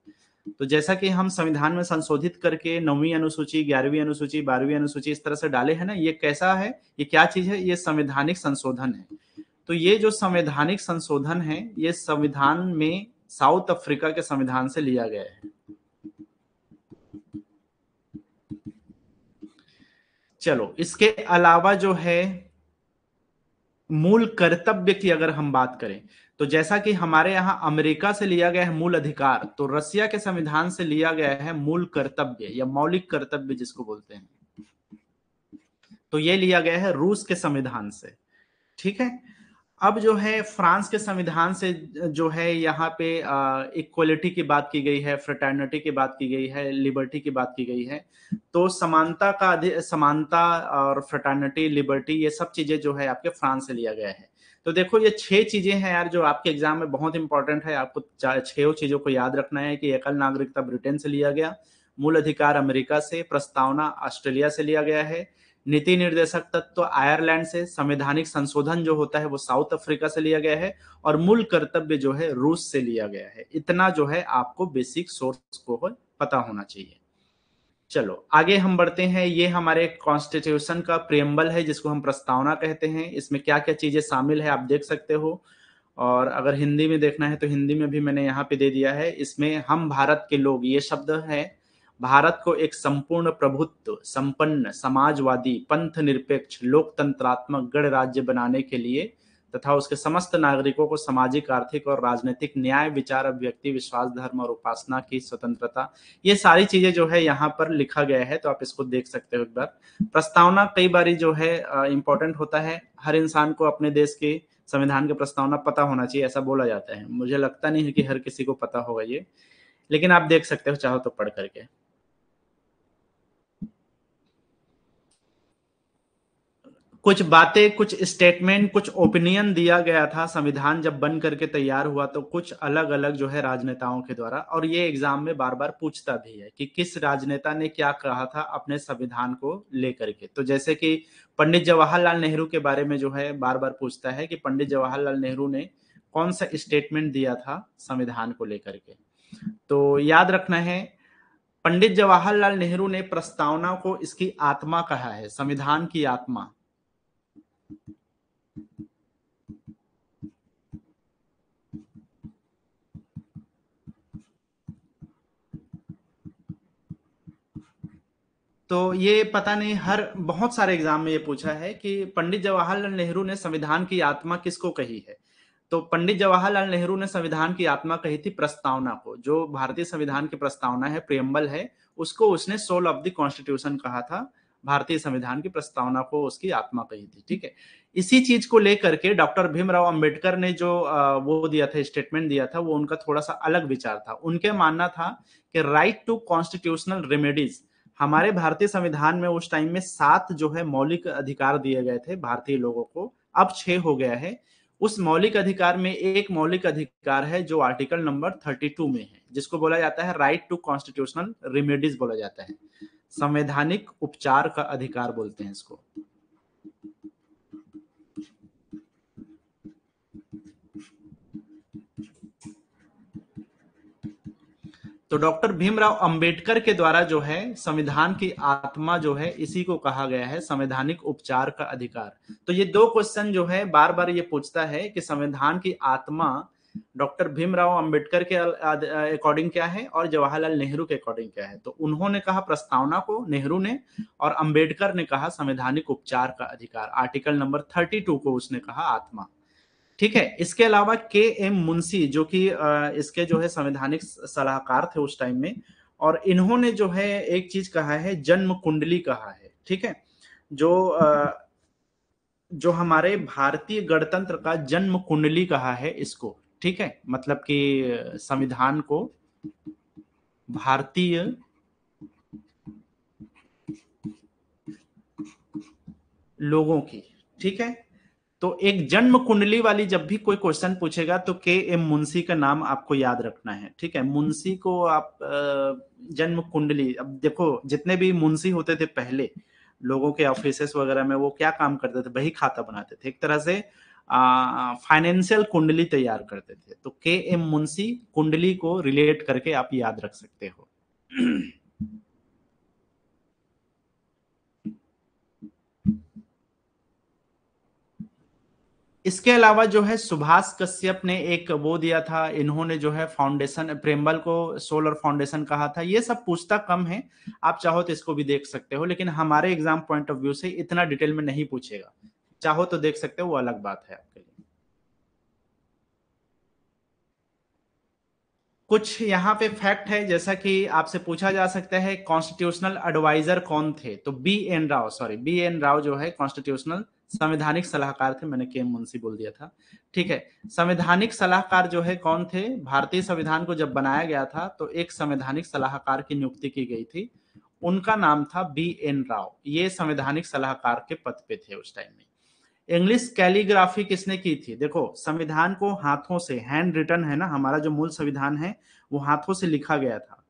[SPEAKER 1] तो जैसा कि हम संविधान में संशोधित करके नौवीं अनुसूची ग्यारहवीं अनुसूची बारहवीं अनुसूची इस तरह से डाले हैं ना ये कैसा है ये क्या चीज है ये संवैधानिक संशोधन है तो ये जो संवैधानिक संशोधन है ये संविधान में साउथ अफ्रीका के संविधान से लिया गया है चलो इसके अलावा जो है मूल कर्तव्य की अगर हम बात करें तो जैसा कि हमारे यहां अमेरिका से लिया गया है मूल अधिकार तो रसिया के संविधान से लिया गया है मूल कर्तव्य या मौलिक कर्तव्य जिसको बोलते हैं तो ये लिया गया है रूस के संविधान से ठीक है अब जो है फ्रांस के संविधान से जो है यहाँ पे इक्वलिटी की बात की गई है फ्रटर्निटी की बात की गई है लिबर्टी की बात की गई है तो समानता का समानता और फ्रटर्निटी लिबर्टी ये सब चीजें जो है आपके फ्रांस से लिया गया है तो देखो ये छह चीजें हैं यार जो आपके एग्जाम में बहुत इंपॉर्टेंट है आपको छह चीजों को याद रखना है कि एकल नागरिकता ब्रिटेन से लिया गया मूल अधिकार अमेरिका से प्रस्तावना ऑस्ट्रेलिया से लिया गया है नीति निर्देशक तत्व तो आयरलैंड से संवैधानिक संशोधन जो होता है वो साउथ अफ्रीका से लिया गया है और मूल कर्तव्य जो है रूस से लिया गया है इतना जो है आपको बेसिक सोर्स को पता होना चाहिए चलो आगे हम बढ़ते हैं ये हमारे कॉन्स्टिट्यूशन का प्रियम्बल है जिसको हम प्रस्तावना कहते हैं इसमें क्या क्या चीजें शामिल है आप देख सकते हो और अगर हिंदी में देखना है तो हिंदी में भी मैंने यहाँ पे दे दिया है इसमें हम भारत के लोग ये शब्द है भारत को एक संपूर्ण प्रभुत्व संपन्न समाजवादी पंथ निरपेक्ष लोकतंत्रात्मक गणराज्य बनाने के लिए तथा उसके समस्त नागरिकों को सामाजिक आर्थिक और राजनीतिक न्याय विचार अभिव्यक्ति विश्वास धर्म और उपासना की स्वतंत्रता ये सारी चीजें जो है यहाँ पर लिखा गया है तो आप इसको देख सकते हो एक बार प्रस्तावना कई बार जो है इंपॉर्टेंट होता है हर इंसान को अपने देश के संविधान की प्रस्तावना पता होना चाहिए ऐसा बोला जाता है मुझे लगता नहीं है कि हर किसी को पता होगा ये लेकिन आप देख सकते हो चाहो तो पढ़ करके कुछ बातें कुछ स्टेटमेंट कुछ ओपिनियन दिया गया था संविधान जब बन करके तैयार हुआ तो कुछ अलग अलग जो है राजनेताओं के द्वारा और ये एग्जाम में बार बार पूछता भी है कि किस राजनेता ने क्या कहा था अपने संविधान को लेकर के तो जैसे कि पंडित जवाहरलाल नेहरू के बारे में जो है बार बार पूछता है कि पंडित जवाहरलाल नेहरू ने कौन सा स्टेटमेंट दिया था संविधान को लेकर के तो याद रखना है पंडित जवाहरलाल नेहरू ने प्रस्तावना को इसकी आत्मा कहा है संविधान की आत्मा तो ये पता नहीं हर बहुत सारे एग्जाम में ये पूछा है कि पंडित जवाहरलाल नेहरू ने संविधान की आत्मा किसको कही है तो पंडित जवाहरलाल नेहरू ने संविधान की आत्मा कही थी प्रस्तावना को जो भारतीय संविधान की प्रस्तावना है प्रियम्बल है उसको उसने सोल ऑफ द कॉन्स्टिट्यूशन कहा था भारतीय संविधान की प्रस्तावना को उसकी आत्मा कही थी ठीक है इसी चीज को लेकर के डॉक्टर भीमराव अंबेडकर ने जो वो दिया था स्टेटमेंट दिया था वो उनका थोड़ा सा अलग विचार था उनके मानना था कि राइट टू कॉन्स्टिट्यूशनल रेमेडीज हमारे भारतीय संविधान में उस टाइम में सात जो है मौलिक अधिकार दिए गए थे भारतीय लोगों को अब छह हो गया है उस मौलिक अधिकार में एक मौलिक अधिकार है जो आर्टिकल नंबर टू में है जिसको बोला जाता है राइट टू कॉन्स्टिट्यूशनल रिमेडीज बोला जाता है संवैधानिक उपचार का अधिकार बोलते हैं इसको तो डॉक्टर भीमराव अंबेडकर के द्वारा जो है संविधान की आत्मा जो है इसी को कहा गया है संवैधानिक उपचार का अधिकार तो ये दो क्वेश्चन जो है बार बार ये पूछता है कि संविधान की आत्मा डॉक्टर भीमराव अंबेडकर के अकॉर्डिंग क्या है और जवाहरलाल नेहरू के अकॉर्डिंग क्या है तो उन्होंने कहा प्रस्तावना को नेहरू ने और अंबेडकर ने कहा संवैधानिक उपचार का अधिकार आर्टिकल नंबर थर्टी टू को उसने कहा आत्मा ठीक है इसके अलावा के एम मुंशी जो कि इसके जो है संवैधानिक सलाहकार थे उस टाइम में और इन्होंने जो है एक चीज कहा है जन्म कुंडली कहा है ठीक है जो जो हमारे भारतीय गणतंत्र का जन्म कुंडली कहा है इसको ठीक है मतलब कि संविधान को भारतीय लोगों की ठीक है तो एक जन्म कुंडली वाली जब भी कोई क्वेश्चन पूछेगा तो के एम मुंशी का नाम आपको याद रखना है ठीक है मुंशी को आप जन्म कुंडली अब देखो जितने भी मुंशी होते थे पहले लोगों के ऑफिस वगैरह में वो क्या काम करते थे वही खाता बनाते थे एक तरह से फाइनेंशियल कुंडली तैयार करते थे तो के एम मुंशी कुंडली को रिलेट करके आप याद रख सकते हो इसके अलावा जो है सुभाष कश्यप ने एक वो दिया था इन्होंने जो है फाउंडेशन प्रेमबल को सोलर फाउंडेशन कहा था ये सब पूछता कम है आप चाहो तो इसको भी देख सकते हो लेकिन हमारे एग्जाम पॉइंट ऑफ व्यू से इतना डिटेल में नहीं पूछेगा चाहो तो देख सकते हो वो अलग बात है आपके लिए कुछ यहाँ पे फैक्ट है जैसा कि आपसे पूछा जा सकता है कॉन्स्टिट्यूशनल एडवाइजर कौन थे तो B N Rao sorry B N Rao जो है कॉन्स्टिट्यूशनल संवैधानिक सलाहकार थे मैंने के एम मुंशी बोल दिया था ठीक है संवैधानिक सलाहकार जो है कौन थे भारतीय संविधान को जब बनाया गया था तो एक संवैधानिक सलाहकार की नियुक्ति की गई थी उनका नाम था बी एन राव ये संवैधानिक सलाहकार के पद पे थे उस टाइम में इंग्लिश कैलीग्राफी किसने की थी देखो संविधान को हाथों से हैंड रिटर्न है ना हमारा जो मूल संविधान है वो हाथों से लिखा गया था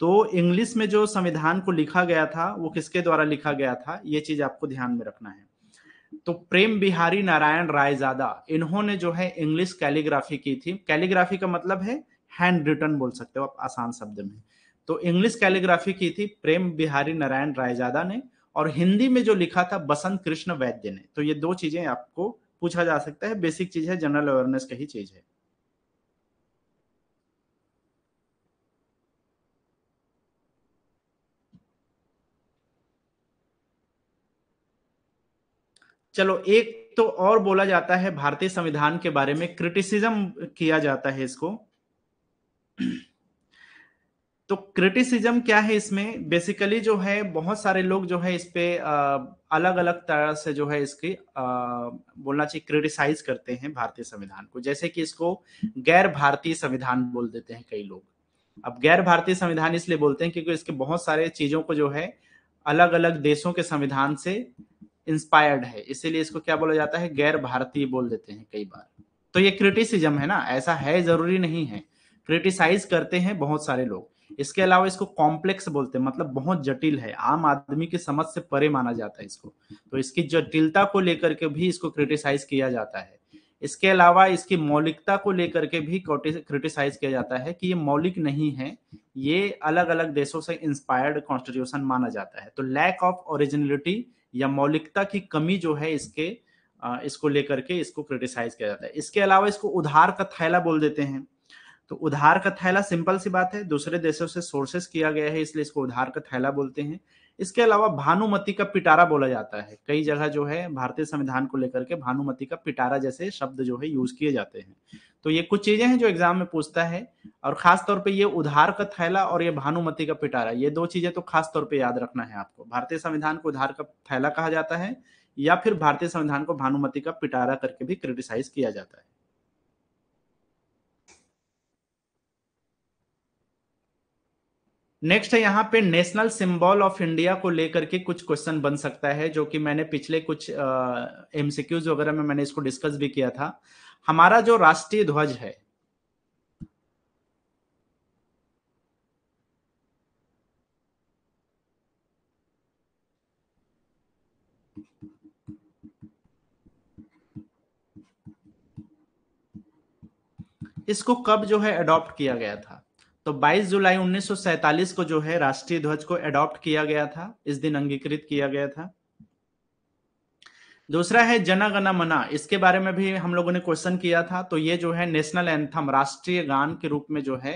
[SPEAKER 1] तो इंग्लिश में जो संविधान को लिखा गया था वो किसके द्वारा लिखा गया था ये चीज आपको ध्यान में रखना है तो प्रेम बिहारी नारायण रायजादा इन्होंने जो है इंग्लिश कैलीग्राफी की थी कैलीग्राफी का मतलब है हैंड रिटर्न बोल सकते हो आप आसान शब्द में तो इंग्लिश कैलीग्राफी की थी प्रेम बिहारी नारायण रायजादा ने और हिंदी में जो लिखा था बसंत कृष्ण वैद्य ने तो ये दो चीजें आपको पूछा जा सकता है बेसिक चीज है जनरल अवेयरनेस का ही चीज है चलो एक तो और बोला जाता है भारतीय संविधान के बारे में क्रिटिसिज्म किया जाता है इसको तो क्रिटिसिज्म क्या है इसमें बेसिकली जो है बहुत सारे लोग जो है इस पे अलग अलग तरह से जो है इसकी बोलना चाहिए क्रिटिसाइज करते हैं भारतीय संविधान को जैसे कि इसको गैर भारतीय संविधान बोल देते हैं कई लोग अब गैर भारतीय संविधान इसलिए बोलते हैं क्योंकि इसके बहुत सारे चीजों को जो है अलग अलग देशों के संविधान से इंस्पायर्ड है इसीलिए इसको क्या बोला जाता है गैर भारतीय बोल देते हैं कई बार तो ये क्रिटिसिज्म है ना ऐसा है जरूरी नहीं है क्रिटिसाइज करते हैं बहुत सारे लोग इसके अलावा इसको कॉम्प्लेक्स बोलते हैं मतलब बहुत जटिल है आम आदमी की समझ से परे माना जाता है इसको तो इसकी जटिलता को लेकर के भी इसको क्रिटिसाइज किया जाता है इसके अलावा इसकी मौलिकता को लेकर के भी क्रिटिसाइज किया जाता है कि ये मौलिक नहीं है ये अलग अलग देशों से इंस्पायर्ड कॉन्स्टिट्यूशन माना जाता है तो लैक ऑफ ओरिजिनलिटी या मौलिकता की कमी जो है इसके इसको लेकर के इसको क्रिटिसाइज किया जाता है इसके अलावा इसको उधार का थैला बोल देते हैं तो उधार का थैला सिंपल सी बात है दूसरे देशों से सोर्सेस किया गया है इसलिए इसको उधार का थैला बोलते हैं इसके अलावा भानुमति का पिटारा बोला जाता है कई जगह जो है भारतीय संविधान को लेकर के भानुमति का पिटारा जैसे शब्द जो है यूज किए जाते हैं तो ये कुछ चीजें हैं जो एग्जाम में पूछता है और खास तौर पे ये उधार का थैला और ये भानुमति का पिटारा ये दो चीजें तो खास तौर पे याद रखना है आपको भारतीय संविधान को उधार का थैला कहा जाता है या फिर भारतीय संविधान को भानुमति का पिटारा करके भी क्रिटिसाइज किया जाता है नेक्स्ट है यहाँ पे नेशनल सिंबल ऑफ इंडिया को लेकर के कुछ क्वेश्चन बन सकता है जो कि मैंने पिछले कुछ एमसीक्यूज वगैरह में मैंने इसको डिस्कस भी किया था हमारा जो राष्ट्रीय ध्वज है इसको कब जो है अडॉप्ट किया गया था तो 22 जुलाई 1947 को जो है राष्ट्रीय ध्वज को एडॉप्ट किया गया था इस दिन अंगीकृत किया गया था दूसरा है जनगण मना इसके बारे में भी हम लोगों ने क्वेश्चन किया था तो ये जो है नेशनल एंथम राष्ट्रीय गान के रूप में जो है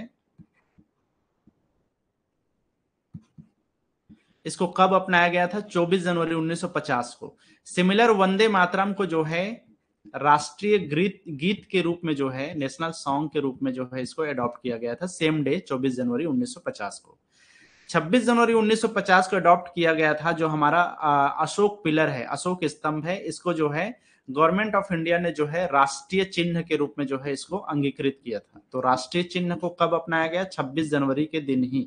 [SPEAKER 1] इसको कब अपनाया गया था 24 जनवरी 1950 को सिमिलर वंदे मातरम को जो है राष्ट्रीय गीत गीत के रूप में जो है नेशनल सॉन्ग के रूप में जो है इसको अडॉप्ट किया गया था सेम डे 24 जनवरी 1950 को 26 जनवरी 1950 को अडॉप्ट किया गया था जो हमारा अशोक पिलर है अशोक स्तंभ है इसको जो है गवर्नमेंट ऑफ इंडिया ने जो है राष्ट्रीय चिन्ह के रूप में जो है इसको अंगीकृत किया था तो राष्ट्रीय चिन्ह को कब अपनाया गया 26 जनवरी के दिन ही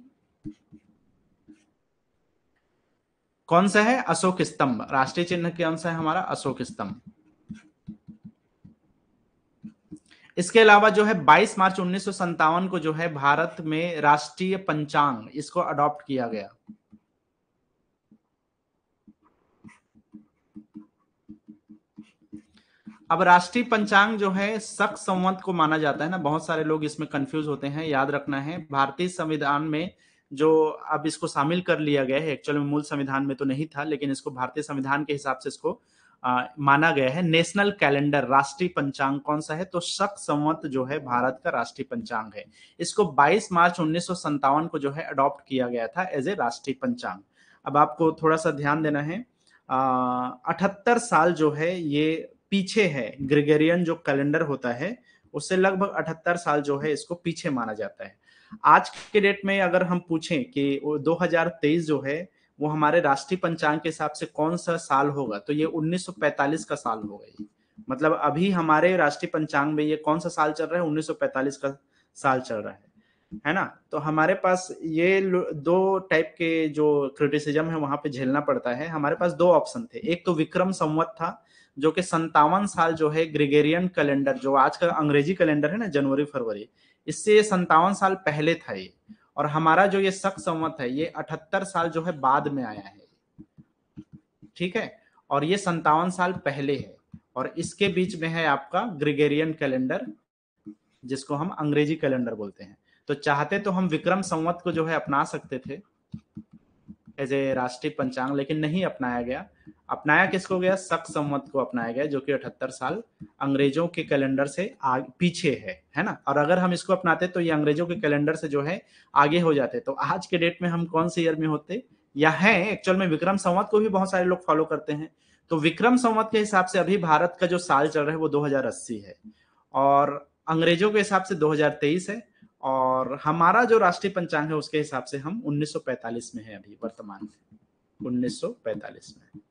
[SPEAKER 1] कौन सा है अशोक स्तंभ राष्ट्रीय चिन्ह के अंश है हमारा अशोक स्तंभ इसके अलावा जो है 22 मार्च उन्नीस को जो है भारत में राष्ट्रीय पंचांग इसको अडॉप्ट किया गया अब राष्ट्रीय पंचांग जो है शक संवत को माना जाता है ना बहुत सारे लोग इसमें कंफ्यूज होते हैं याद रखना है भारतीय संविधान में जो अब इसको शामिल कर लिया गया है एक्चुअल में मूल संविधान में तो नहीं था लेकिन इसको भारतीय संविधान के हिसाब से इसको आ, माना गया है नेशनल कैलेंडर राष्ट्रीय पंचांग कौन सा है तो शक संवत जो है भारत का राष्ट्रीय पंचांग है इसको 22 मार्च उन्नीस को जो है अडॉप्ट किया गया था एज ए राष्ट्रीय पंचांग अब आपको थोड़ा सा ध्यान देना है अठहत्तर साल जो है ये पीछे है ग्रिगेरियन जो कैलेंडर होता है उससे लगभग अठहत्तर साल जो है इसको पीछे माना जाता है आज के डेट में अगर हम पूछें कि 2023 जो है वो हमारे राष्ट्रीय पंचांग के हिसाब से कौन सा साल होगा तो ये 1945 का साल होगा ये मतलब अभी हमारे राष्ट्रीय पंचांग में ये कौन सा साल चल रहा है 1945 का साल चल रहा है है ना तो हमारे पास ये दो टाइप के जो क्रिटिसिज्म है वहां पे झेलना पड़ता है हमारे पास दो ऑप्शन थे एक तो विक्रम संवत था जो कि संतावन साल जो है ग्रिगेरियन कैलेंडर जो आज का अंग्रेजी कैलेंडर है ना जनवरी फरवरी इससे संतावन साल पहले था ये और हमारा जो ये सख संवत है ये अठहत्तर साल जो है बाद में आया है ठीक है और ये संतावन साल पहले है और इसके बीच में है आपका ग्रिगेरियन कैलेंडर जिसको हम अंग्रेजी कैलेंडर बोलते हैं तो चाहते तो हम विक्रम संवत को जो है अपना सकते थे एज ए राष्ट्रीय पंचांग लेकिन नहीं अपनाया गया अपनाया किसको गया सक संवत को अपनाया गया जो कि अठहत्तर साल अंग्रेजों के कैलेंडर से आग, पीछे है है ना और अगर हम इसको अपनाते तो ये अंग्रेजों के कैलेंडर से जो है आगे हो जाते तो आज के डेट में हम कौन से ईयर में होते या है एक्चुअल में विक्रम संवत को भी बहुत सारे लोग फॉलो करते हैं तो विक्रम संवत के हिसाब से अभी भारत का जो साल चल रहा है वो दो है और अंग्रेजों के हिसाब से दो है और हमारा जो राष्ट्रीय पंचांग है उसके हिसाब से हम 1945 में है अभी वर्तमान में 1945 में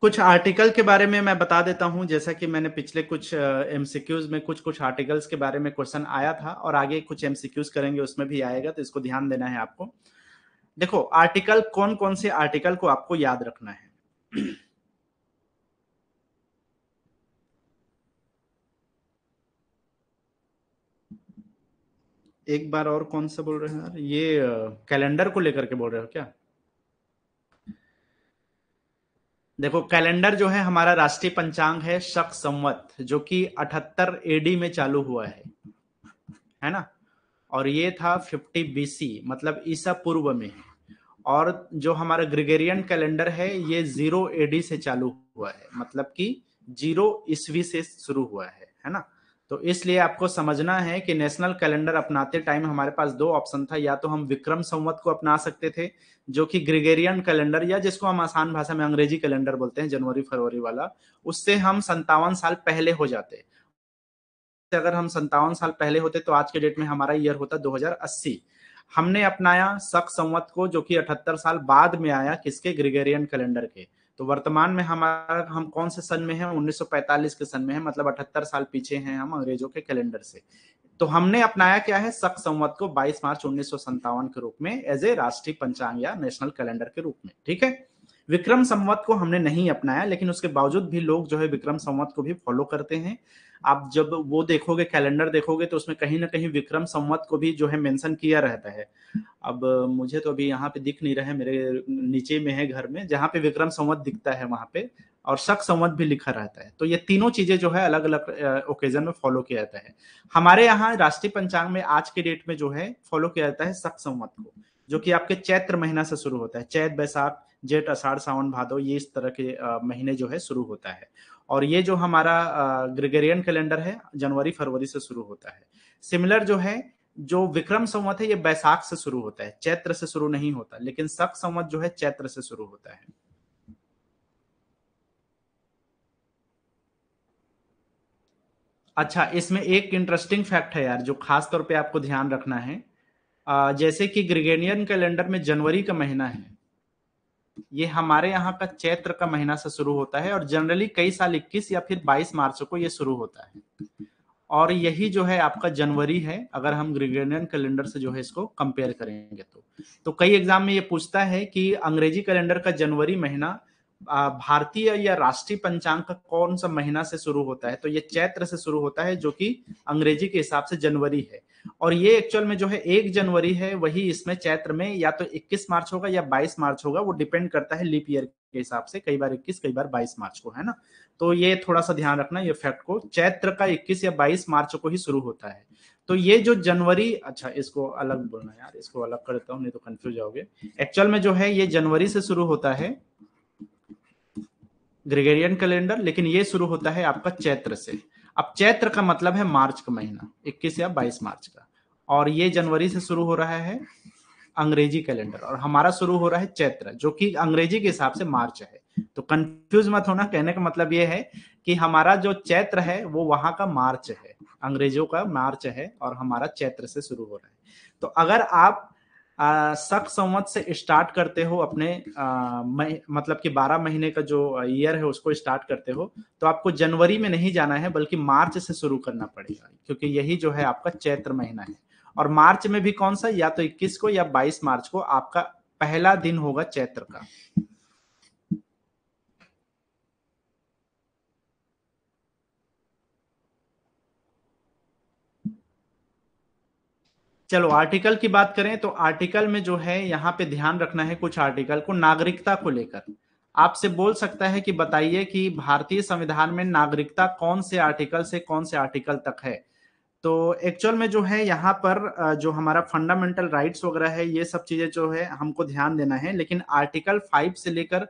[SPEAKER 1] कुछ आर्टिकल के बारे में मैं बता देता हूं जैसा कि मैंने पिछले कुछ एमसीक्यूज uh, में कुछ कुछ आर्टिकल्स के बारे में क्वेश्चन आया था और आगे कुछ एमसीक्यूज करेंगे उसमें भी आएगा तो इसको ध्यान देना है आपको देखो आर्टिकल कौन कौन से आर्टिकल को आपको याद रखना है एक बार और कौन सा बोल रहे हैं यार ये कैलेंडर को लेकर के बोल रहे हो क्या देखो कैलेंडर जो है हमारा राष्ट्रीय पंचांग है शक संवत जो कि 78 एडी में चालू हुआ है है ना और ये था 50 बीसी मतलब ईसा पूर्व में और जो हमारा ग्रिगेरियन कैलेंडर है ये जीरो एडी से चालू हुआ है मतलब कि जीरो ईस्वी से शुरू हुआ है है ना तो इसलिए आपको समझना है कि नेशनल कैलेंडर अपनाते टाइम हमारे पास दो ऑप्शन था या तो हम विक्रम संवत को अपना सकते थे जो कि ग्रिगेरियन कैलेंडर या जिसको हम आसान भाषा में अंग्रेजी कैलेंडर बोलते हैं जनवरी फरवरी वाला उससे हम संतावन साल पहले हो जाते अगर हम संतावन साल पहले होते तो आज के डेट में हमारा ईयर होता 2080 हमने अपनाया सख संवत को जो कि अठहत्तर साल बाद में आया किसके ग्रिगेरियन कैलेंडर के तो वर्तमान में हमारा हम कौन से सन में है 1945 के सन में है मतलब 78 साल पीछे हैं हम अंग्रेजों के कैलेंडर से तो हमने अपनाया क्या है सख संवत को 22 मार्च उन्नीस के रूप में एज ए राष्ट्रीय पंचांग या नेशनल कैलेंडर के रूप में ठीक है विक्रम संवत को हमने नहीं अपनाया लेकिन उसके बावजूद भी लोग जो है विक्रम संवत को भी फॉलो करते हैं आप जब वो देखोगे कैलेंडर देखोगे तो उसमें कहीं ना कहीं विक्रम संवत को भी जो है मेंशन किया रहता है अब मुझे तो अभी यहाँ पे दिख नहीं रहा है मेरे नीचे में है घर में जहाँ पे विक्रम संवत दिखता है वहां पे और शक संवत भी लिखा रहता है तो ये तीनों चीजें जो है अलग अलग ओकेजन में फॉलो किया जाता है हमारे यहाँ राष्ट्रीय पंचांग में आज के डेट में जो है फॉलो किया जाता है शक संवत को जो कि आपके चैत्र महीना से शुरू होता है चैत बैसाख जेठ अषाढ़ सावन भादो ये इस तरह के महीने जो है शुरू होता है और ये जो हमारा ग्रिगेरियन कैलेंडर है जनवरी फरवरी से शुरू होता है सिमिलर जो है जो विक्रम संवत है ये बैसाख से शुरू होता है चैत्र से शुरू नहीं होता लेकिन सख संवत जो है चैत्र से शुरू होता है अच्छा इसमें एक इंटरेस्टिंग फैक्ट है यार जो खास तौर पे आपको ध्यान रखना है जैसे कि ग्रिगेरियन कैलेंडर में जनवरी का महीना है ये हमारे यहाँ का चैत्र का महीना से शुरू होता है और जनरली कई साल 21 या फिर 22 मार्च को ये शुरू होता है और यही जो है आपका जनवरी है अगर हम ग्रिगोरियन कैलेंडर से जो है इसको कंपेयर करेंगे तो तो कई एग्जाम में ये पूछता है कि अंग्रेजी कैलेंडर का जनवरी महीना भारतीय या राष्ट्रीय पंचांग का कौन सा महीना से शुरू होता है तो ये चैत्र से शुरू होता है जो कि अंग्रेजी के हिसाब से जनवरी है और ये एक्चुअल में जो है एक जनवरी है वही इसमें चैत्र में या तो 21 मार्च होगा या 22 मार्च होगा वो डिपेंड करता है लीप ईयर के हिसाब से कई बार 21 कई बार 22 मार्च को है ना तो ये थोड़ा सा ध्यान रखना ये फैक्ट को चैत्र का 21 या 22 मार्च को ही शुरू होता है तो ये जो जनवरी अच्छा इसको अलग बोलना यार इसको अलग करता हूँ नहीं तो कंफ्यूज आओगे एक्चुअल में जो है ये जनवरी से शुरू होता है ग्रेगेरियन कैलेंडर लेकिन ये शुरू होता है आपका चैत्र से अब चैत्र का मतलब है मार्च का महीना 21 या 22 मार्च का और ये जनवरी से शुरू हो रहा है अंग्रेजी कैलेंडर और हमारा शुरू हो रहा है चैत्र जो कि अंग्रेजी के हिसाब से मार्च है तो कंफ्यूज मत होना कहने का मतलब ये है कि हमारा जो चैत्र है वो वहां का मार्च है अंग्रेजों का मार्च है और हमारा चैत्र से शुरू हो रहा है तो अगर आप सक संवत से स्टार्ट करते हो अपने आ, मतलब कि 12 महीने का जो ईयर है उसको स्टार्ट करते हो तो आपको जनवरी में नहीं जाना है बल्कि मार्च से शुरू करना पड़ेगा क्योंकि यही जो है आपका चैत्र महीना है और मार्च में भी कौन सा या तो 21 को या 22 मार्च को आपका पहला दिन होगा चैत्र का चलो आर्टिकल की बात करें तो आर्टिकल में जो है यहाँ पे ध्यान रखना है कुछ आर्टिकल को नागरिकता को लेकर आपसे बोल सकता है कि बताइए कि भारतीय संविधान में नागरिकता कौन से आर्टिकल से कौन से आर्टिकल तक है तो एक्चुअल में जो है यहाँ पर जो हमारा फंडामेंटल राइट्स वगैरह है ये सब चीजें जो है हमको ध्यान देना है लेकिन आर्टिकल फाइव से लेकर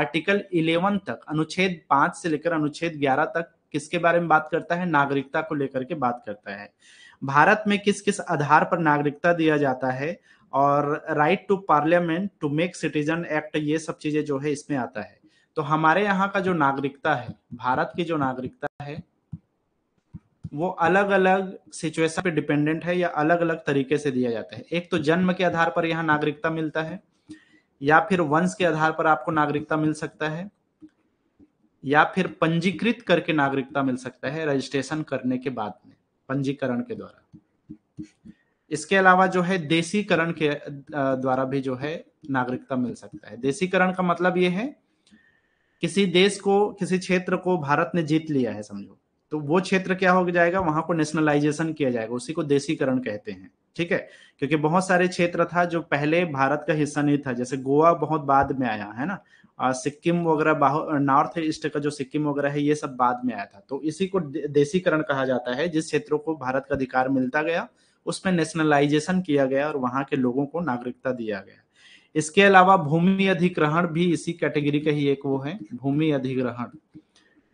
[SPEAKER 1] आर्टिकल इलेवन तक अनुच्छेद पांच से लेकर अनुच्छेद ग्यारह तक किसके बारे में बात करता है नागरिकता को लेकर के बात करता है भारत में किस किस आधार पर नागरिकता दिया जाता है और right to parliament to make citizen act ये सब चीजें जो है इसमें आता है तो हमारे यहाँ का जो नागरिकता है भारत की जो नागरिकता है वो अलग अलग सिचुएशन पे डिपेंडेंट है या अलग अलग तरीके से दिया जाता है एक तो जन्म के आधार पर यहाँ नागरिकता मिलता है या फिर वंश के आधार पर आपको नागरिकता मिल सकता है या फिर पंजीकृत करके नागरिकता मिल सकता है रजिस्ट्रेशन करने के बाद में पंजीकरण के द्वारा इसके अलावा जो है देसीकरण के द्वारा भी जो है नागरिकता मिल सकता है देसीकरण का मतलब यह है किसी देश को किसी क्षेत्र को भारत ने जीत लिया है समझो तो वो क्षेत्र क्या हो जाएगा वहां को नेशनलाइजेशन किया जाएगा उसी को देसीकरण कहते हैं ठीक है क्योंकि बहुत सारे क्षेत्र था जो पहले भारत का हिस्सा नहीं था जैसे गोवा बहुत बाद में आया है ना सिक्किम वगैरह नॉर्थ ईस्ट का जो सिक्किम वगैरह है ये सब बाद में आया था तो इसी को देसीकरण कहा जाता है जिस क्षेत्रों को भारत का अधिकार मिलता गया उसमें नेशनलाइजेशन किया गया और वहां के लोगों को नागरिकता दिया गया इसके अलावा भूमि अधिग्रहण भी इसी कैटेगरी का ही एक वो है भूमि अधिग्रहण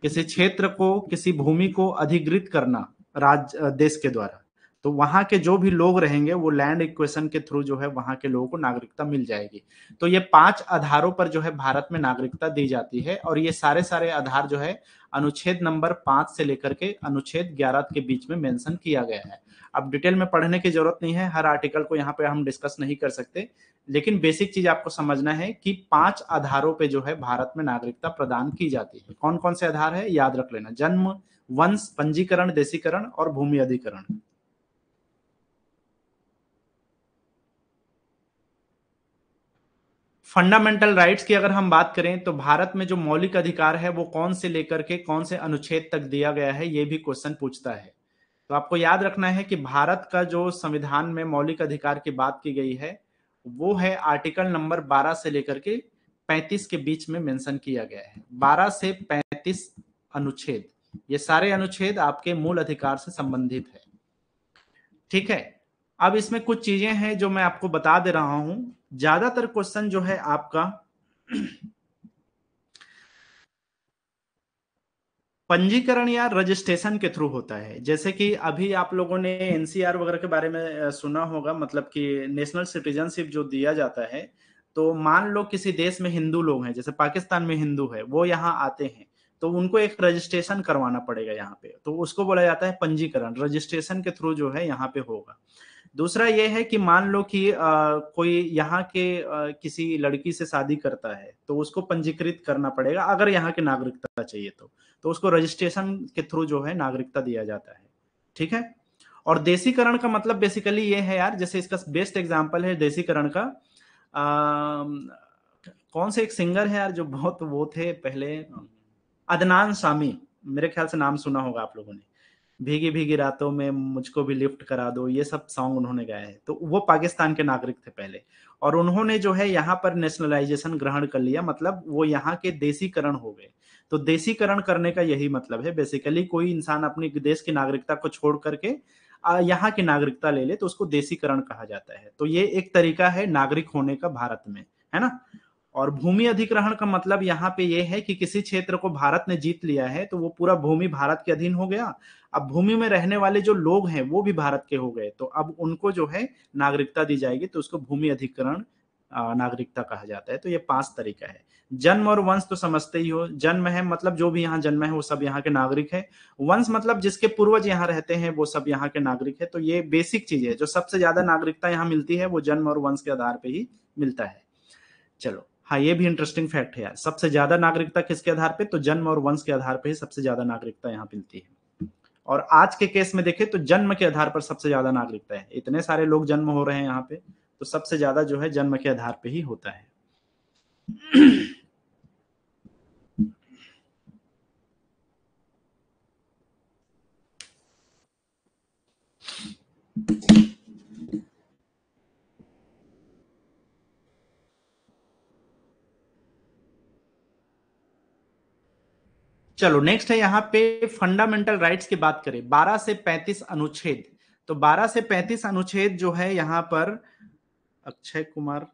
[SPEAKER 1] किसी क्षेत्र को किसी भूमि को अधिग्रहित करना राज्य देश के द्वारा तो वहां के जो भी लोग रहेंगे वो लैंड इक्वेशन के थ्रू जो है वहां के लोगों को नागरिकता मिल जाएगी तो ये पांच आधारों पर जो है भारत में नागरिकता दी जाती है और ये सारे सारे आधार जो है अनुच्छेद नंबर पांच से लेकर के अनुच्छेद ग्यारह के बीच में मेंशन किया गया है अब डिटेल में पढ़ने की जरूरत नहीं है हर आर्टिकल को यहाँ पे हम डिस्कस नहीं कर सकते लेकिन बेसिक चीज आपको समझना है कि पांच आधारों पे जो है भारत में नागरिकता प्रदान की जाती है कौन कौन से आधार है याद रख लेना जन्म वंश पंजीकरण देशीकरण और भूमि अधिकरण फंडामेंटल राइट्स की अगर हम बात करें तो भारत में जो मौलिक अधिकार है वो कौन से लेकर के कौन से अनुच्छेद तक दिया गया है ये भी क्वेश्चन पूछता है तो आपको याद रखना है कि भारत का जो संविधान में मौलिक अधिकार की बात की गई है वो है आर्टिकल नंबर 12 से लेकर के 35 के बीच में मेंशन किया गया है 12 से 35 अनुच्छेद ये सारे अनुच्छेद आपके मूल अधिकार से संबंधित है ठीक है अब इसमें कुछ चीजें हैं जो मैं आपको बता दे रहा हूं ज्यादातर क्वेश्चन जो है आपका पंजीकरण या रजिस्ट्रेशन के थ्रू होता है जैसे कि अभी आप लोगों ने एनसीआर वगैरह के बारे में सुना होगा मतलब कि नेशनल सिटीजनशिप जो दिया जाता है तो मान लो किसी देश में हिंदू लोग हैं जैसे पाकिस्तान में हिंदू है वो यहाँ आते हैं तो उनको एक रजिस्ट्रेशन करवाना पड़ेगा यहाँ पे तो उसको बोला जाता है पंजीकरण रजिस्ट्रेशन के थ्रू जो है यहाँ पे होगा दूसरा ये है कि मान लो कि आ, कोई यहाँ के आ, किसी लड़की से शादी करता है तो उसको पंजीकृत करना पड़ेगा अगर यहाँ के नागरिकता चाहिए तो तो उसको रजिस्ट्रेशन के थ्रू जो है नागरिकता दिया जाता है ठीक है और देसीकरण का मतलब बेसिकली ये है यार जैसे इसका बेस्ट एग्जाम्पल है देसीकरण का आ, कौन से एक सिंगर है यार जो बहुत वो थे पहले अदनान सामी मेरे ख्याल से नाम सुना होगा आप लोगों ने भीगी भीगी रातों में मुझको भी लिफ्ट करा दो ये सब सॉन्ग उन्होंने गाए हैं तो वो पाकिस्तान के नागरिक थे पहले और उन्होंने जो है यहाँ पर नेशनलाइजेशन ग्रहण कर लिया मतलब वो यहाँ के देसीकरण हो गए तो देसीकरण करने का यही मतलब है बेसिकली कोई इंसान अपने देश की नागरिकता को छोड़ करके यहाँ की नागरिकता ले ले तो उसको देसीकरण कहा जाता है तो ये एक तरीका है नागरिक होने का भारत में है ना और भूमि अधिग्रहण का मतलब यहाँ पे यह है कि किसी क्षेत्र को भारत ने जीत लिया है तो वो पूरा भूमि भारत के अधीन हो गया अब भूमि में रहने वाले जो लोग हैं वो भी भारत के हो गए तो अब उनको जो है नागरिकता दी जाएगी तो उसको भूमि अधिकरण नागरिकता कहा जाता है तो ये पांच तरीका है जन्म और वंश तो समझते ही हो जन्म है मतलब जो भी यहाँ जन्म है वो सब यहाँ के नागरिक है वंश मतलब जिसके पूर्वज यहाँ रहते हैं वो सब यहाँ के नागरिक है तो ये बेसिक चीज है जो सबसे ज्यादा नागरिकता यहाँ मिलती है वो जन्म और वंश के आधार पर ही मिलता है चलो हाँ ये भी इंटरेस्टिंग फैक्ट है यार सबसे ज्यादा नागरिकता किसके आधार पे तो जन्म और वंश के आधार पे ही सबसे ज्यादा नागरिकता यहाँ मिलती है और आज के केस में देखें तो जन्म के आधार पर सबसे ज्यादा नागरिकता है इतने सारे लोग जन्म हो रहे हैं यहाँ पे तो सबसे ज्यादा जो है जन्म के आधार पे ही होता है चलो नेक्स्ट है यहाँ पे फंडामेंटल राइट्स की बात करें बारह से पैंतीस अनुच्छेद तो बारह से पैंतीस अनुच्छेद जो है यहाँ पर अक्षय कुमार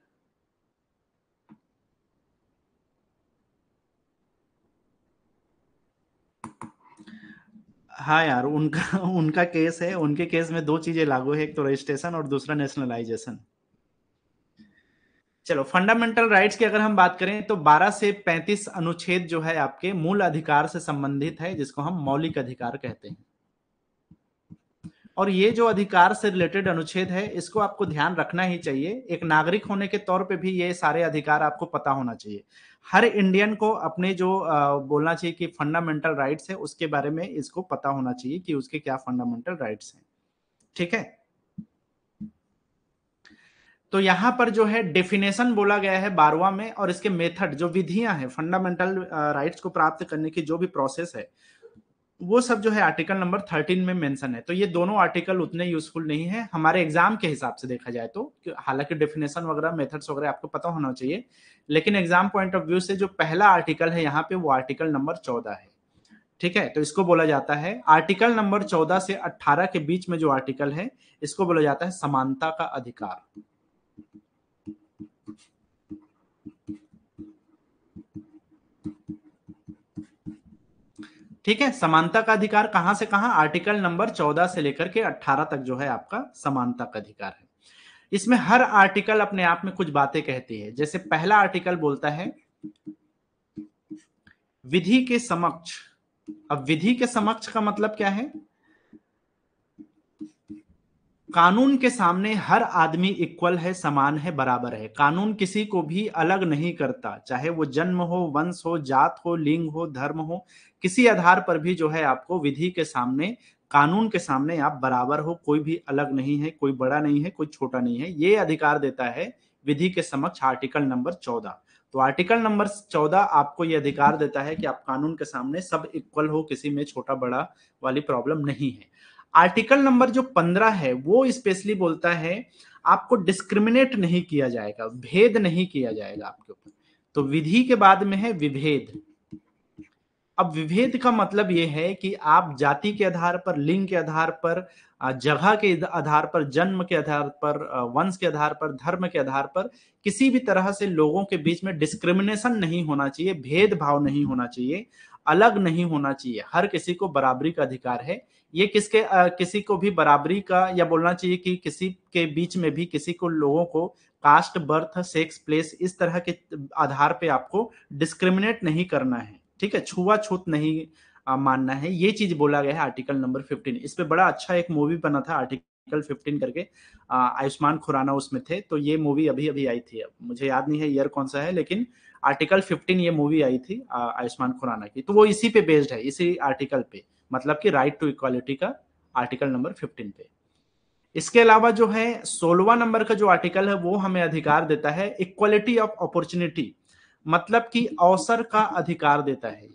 [SPEAKER 1] हाँ यार उनका उनका केस है उनके केस में दो चीजें लागू है एक तो रजिस्ट्रेशन और दूसरा नेशनलाइजेशन चलो फंडामेंटल राइट्स की अगर हम बात करें तो 12 से 35 अनुच्छेद जो है आपके मूल अधिकार से संबंधित है जिसको हम मौलिक अधिकार कहते हैं और ये जो अधिकार से रिलेटेड अनुच्छेद है इसको आपको ध्यान रखना ही चाहिए एक नागरिक होने के तौर पे भी ये सारे अधिकार आपको पता होना चाहिए हर इंडियन को अपने जो बोलना चाहिए कि फंडामेंटल राइट्स है उसके बारे में इसको पता होना चाहिए कि उसके क्या फंडामेंटल राइट्स हैं ठीक है तो यहाँ पर जो है डेफिनेशन बोला गया है बारवा में और इसके मेथड जो विधियां हैं फंडामेंटल राइट्स uh, को प्राप्त करने की जो भी प्रोसेस है वो सब जो है आर्टिकल नंबर थर्टीन में मेंशन है तो ये दोनों आर्टिकल उतने यूजफुल नहीं है हमारे एग्जाम के हिसाब से देखा जाए तो हालांकि डेफिनेशन वगैरह मेथड्स वगैरह आपको पता होना चाहिए लेकिन एग्जाम पॉइंट ऑफ व्यू से जो पहला आर्टिकल है यहाँ पे वो आर्टिकल नंबर चौदह है ठीक है तो इसको बोला जाता है आर्टिकल नंबर चौदह से अट्ठारह के बीच में जो आर्टिकल है इसको बोला जाता है समानता का अधिकार ठीक है समानता का अधिकार कहां से कहां आर्टिकल नंबर 14 से लेकर के 18 तक जो है आपका समानता का अधिकार है इसमें हर आर्टिकल अपने आप में कुछ बातें कहती है जैसे पहला आर्टिकल बोलता है विधि के समक्ष अब विधि के समक्ष का मतलब क्या है कानून के सामने हर आदमी इक्वल है समान है बराबर है कानून किसी को भी अलग नहीं करता चाहे वो जन्म हो वंश हो जात हो लिंग हो धर्म हो किसी आधार पर भी जो है आपको विधि के सामने कानून के सामने आप बराबर हो कोई भी अलग नहीं है कोई बड़ा नहीं है कोई छोटा नहीं है ये अधिकार देता है विधि के समक्ष आर्टिकल नंबर चौदह तो आर्टिकल नंबर चौदह आपको ये अधिकार देता है कि आप कानून के सामने सब इक्वल हो किसी में छोटा बड़ा वाली प्रॉब्लम नहीं है आर्टिकल नंबर जो पंद्रह है वो स्पेशली बोलता है आपको डिस्क्रिमिनेट नहीं किया जाएगा भेद नहीं किया जाएगा आपके ऊपर तो विधि के बाद में है विभेद अब विभेद का मतलब यह है कि आप जाति के आधार पर लिंग के आधार पर जगह के आधार पर जन्म के आधार पर वंश के आधार पर धर्म के आधार पर किसी भी तरह से लोगों के बीच में डिस्क्रिमिनेशन नहीं होना चाहिए भेदभाव नहीं होना चाहिए अलग नहीं होना चाहिए हर किसी को बराबरी का अधिकार है ये किसके आ, किसी को भी बराबरी का या बोलना चाहिए कि किसी के बीच में भी किसी को लोगों को कास्ट बर्थ सेक्स प्लेस इस तरह के आधार पे आपको डिस्क्रिमिनेट नहीं करना है ठीक है छुआ छूत नहीं आ, मानना है ये चीज बोला गया है आर्टिकल नंबर फिफ्टीन इस पर बड़ा अच्छा एक मूवी बना था आर्टिकल फिफ्टीन करके आयुष्मान खुराना उसमें थे तो ये मूवी अभी अभी आई थी अब मुझे याद नहीं है ईयर कौन सा है लेकिन आर्टिकल फिफ्टीन ये मूवी आई थी आयुष्मान खुराना की तो वो इसी पे बेस्ड है इसी आर्टिकल पे मतलब कि राइट टू इक्वालिटी का आर्टिकल नंबर फिफ्टीन पे इसके अलावा जो है सोलवा नंबर का जो आर्टिकल है वो हमें अधिकार देता है इक्वालिटी ऑफ अपॉर्चुनिटी मतलब कि अवसर का अधिकार देता है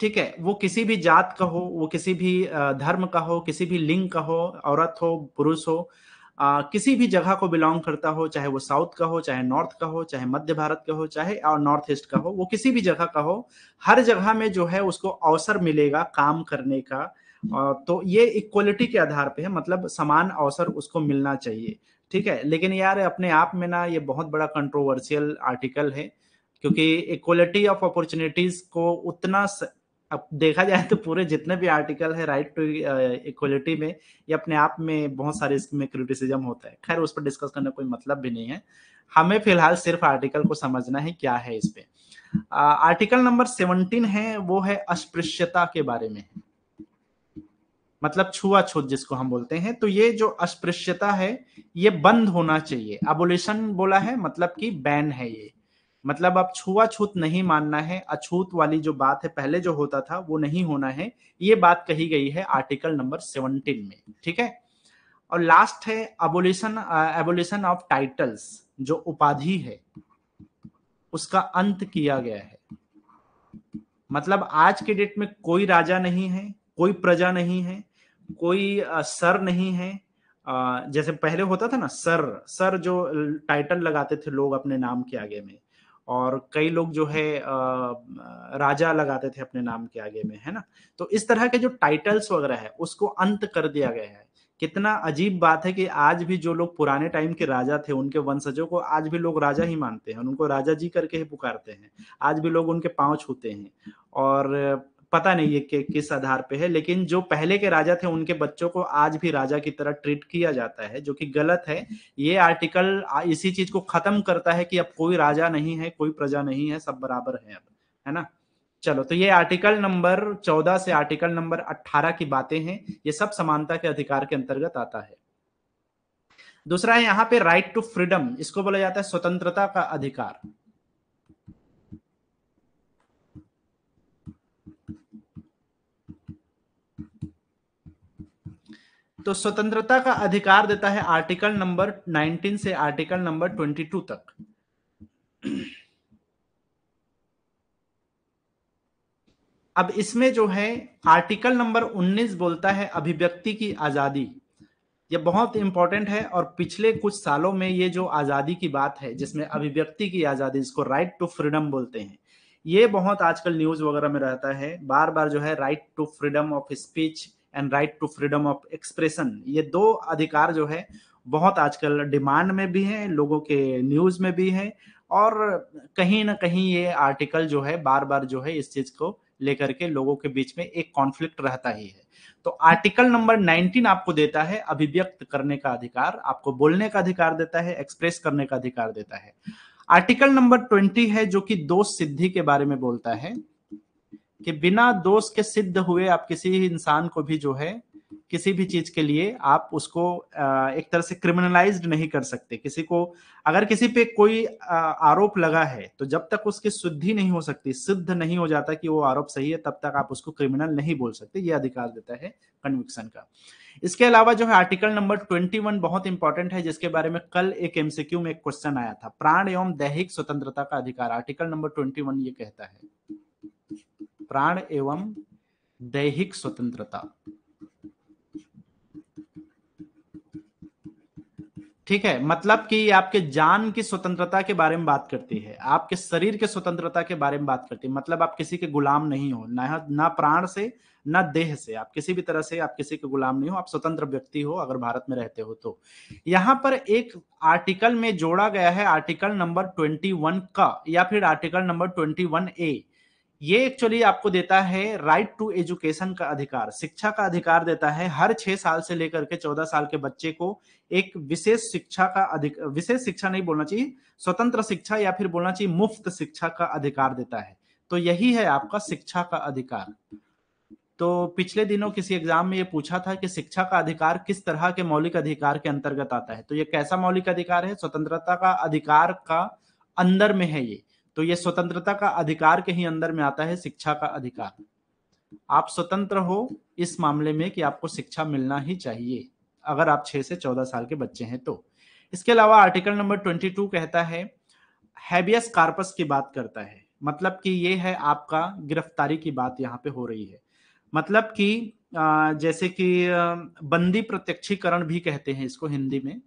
[SPEAKER 1] ठीक है वो किसी भी जात का हो वो किसी भी धर्म का हो किसी भी लिंग का हो औरत हो पुरुष हो आ, किसी भी जगह को बिलोंग करता हो चाहे वो साउथ का हो चाहे नॉर्थ का हो चाहे मध्य भारत का हो चाहे और नॉर्थ ईस्ट का हो वो किसी भी जगह का हो हर जगह में जो है उसको अवसर मिलेगा काम करने का आ, तो ये इक्वलिटी के आधार पे है मतलब समान अवसर उसको मिलना चाहिए ठीक है लेकिन यार अपने आप में ना ये बहुत बड़ा कंट्रोवर्शियल आर्टिकल है क्योंकि इक्वलिटी ऑफ अपॉर्चुनिटीज को उतना स... अब देखा जाए तो पूरे जितने भी आर्टिकल है राइट टू इक्वलिटी में ये अपने आप में बहुत सारे इसमें क्रिटिसिज्म होता है खैर उस पर डिस्कस करने कोई मतलब भी नहीं है हमें फिलहाल सिर्फ आर्टिकल को समझना है क्या है इस पे आर्टिकल नंबर सेवनटीन है वो है अस्पृश्यता के बारे में मतलब छुआछूत जिसको हम बोलते हैं तो ये जो अस्पृश्यता है ये बंद होना चाहिए अबोलिशन बोला है मतलब कि बैन है ये मतलब अब छुआछूत नहीं मानना है अछूत वाली जो बात है पहले जो होता था वो नहीं होना है ये बात कही गई है आर्टिकल नंबर सेवनटीन में ठीक है और लास्ट है अबोलिशन एबोलिशन ऑफ टाइटल्स जो उपाधि है उसका अंत किया गया है मतलब आज के डेट में कोई राजा नहीं है कोई प्रजा नहीं है कोई सर नहीं है जैसे पहले होता था ना सर सर जो टाइटल लगाते थे लोग अपने नाम के आगे में और कई लोग जो है राजा लगाते थे अपने नाम के आगे में है ना तो इस तरह के जो टाइटल्स वगैरह है उसको अंत कर दिया गया है कितना अजीब बात है कि आज भी जो लोग पुराने टाइम के राजा थे उनके वंशजों को आज भी लोग राजा ही मानते हैं उनको राजा जी करके ही पुकारते हैं आज भी लोग उनके पाँव छूते हैं और पता नहीं है कि किस आधार पे है लेकिन जो पहले के राजा थे उनके बच्चों को आज भी राजा की तरह ट्रीट किया जाता है जो कि गलत है ये आर्टिकल इसी चीज को खत्म करता है कि अब कोई राजा नहीं है कोई प्रजा नहीं है सब बराबर है अब है ना चलो तो ये आर्टिकल नंबर चौदह से आर्टिकल नंबर अट्ठारह की बातें हैं ये सब समानता के अधिकार के अंतर्गत आता है दूसरा है यहाँ पे राइट टू फ्रीडम इसको बोला जाता है स्वतंत्रता का अधिकार तो स्वतंत्रता का अधिकार देता है आर्टिकल नंबर 19 से आर्टिकल नंबर 22 तक अब इसमें जो है आर्टिकल नंबर 19 बोलता है अभिव्यक्ति की आजादी ये बहुत इंपॉर्टेंट है और पिछले कुछ सालों में ये जो आजादी की बात है जिसमें अभिव्यक्ति की आजादी जिसको राइट टू फ्रीडम बोलते हैं ये बहुत आजकल न्यूज वगैरह में रहता है बार बार जो है right to freedom of speech and right to freedom of expression ये दो अधिकार जो है बहुत आजकल डिमांड में भी है लोगों के न्यूज में भी है और कहीं ना कहीं ये आर्टिकल जो है बार बार जो है इस चीज को लेकर के लोगों के बीच में एक कॉन्फ्लिक्ट रहता ही है तो आर्टिकल नंबर 19 आपको देता है अभिव्यक्त करने का अधिकार आपको बोलने का अधिकार देता है एक्सप्रेस करने का अधिकार देता है आर्टिकल नंबर 20 है जो कि दो सिद्धि के बारे में बोलता है कि बिना दोष के सिद्ध हुए आप किसी इंसान को भी जो है किसी भी चीज के लिए आप उसको एक तरह से क्रिमिनलाइज नहीं कर सकते किसी को अगर किसी पे कोई आरोप लगा है तो जब तक उसकी शुद्धि नहीं हो सकती सिद्ध नहीं हो जाता कि वो आरोप सही है तब तक आप उसको क्रिमिनल नहीं बोल सकते ये अधिकार देता है कन्विक्शन का इसके अलावा जो है आर्टिकल नंबर ट्वेंटी वन बहुत इंपॉर्टेंट है जिसके बारे में कल एक एमसीक्यू में एक क्वेश्चन आया था प्राण एवं दैहिक स्वतंत्रता का अधिकार आर्टिकल नंबर ट्वेंटी वन ये कहता है प्राण एवं दैहिक स्वतंत्रता ठीक है मतलब कि आपके जान की स्वतंत्रता के बारे में बात करती है आपके शरीर के स्वतंत्रता के बारे में बात करती है मतलब आप किसी के गुलाम नहीं हो ना ना प्राण से ना देह से आप किसी भी तरह से आप किसी के गुलाम नहीं हो आप स्वतंत्र व्यक्ति हो अगर भारत में रहते हो तो यहां पर एक आर्टिकल में जोड़ा गया है आर्टिकल नंबर ट्वेंटी वन का या फिर article number twenty one A ये एक्चुअली आपको देता है राइट टू एजुकेशन का अधिकार शिक्षा का अधिकार देता है हर छह साल से लेकर के चौदह साल के बच्चे को एक विशेष शिक्षा का अधिक विशेष शिक्षा नहीं बोलना चाहिए स्वतंत्र शिक्षा या फिर बोलना चाहिए मुफ्त शिक्षा का अधिकार देता है तो यही है आपका शिक्षा का अधिकार तो पिछले दिनों किसी एग्जाम में ये पूछा था कि शिक्षा का अधिकार किस तरह के मौलिक अधिकार के अंतर्गत आता है तो ये कैसा मौलिक अधिकार है स्वतंत्रता का अधिकार का अंदर में है ये तो ये स्वतंत्रता का अधिकार के ही अंदर में आता है शिक्षा का अधिकार आप स्वतंत्र हो इस मामले में कि आपको शिक्षा मिलना ही चाहिए अगर आप छह से चौदह साल के बच्चे हैं तो इसके अलावा आर्टिकल नंबर ट्वेंटी टू कहता है हैबियस कार्पस की बात करता है मतलब कि ये है आपका गिरफ्तारी की बात यहाँ पे हो रही है मतलब कि जैसे कि बंदी प्रत्यक्षीकरण भी कहते हैं इसको हिंदी में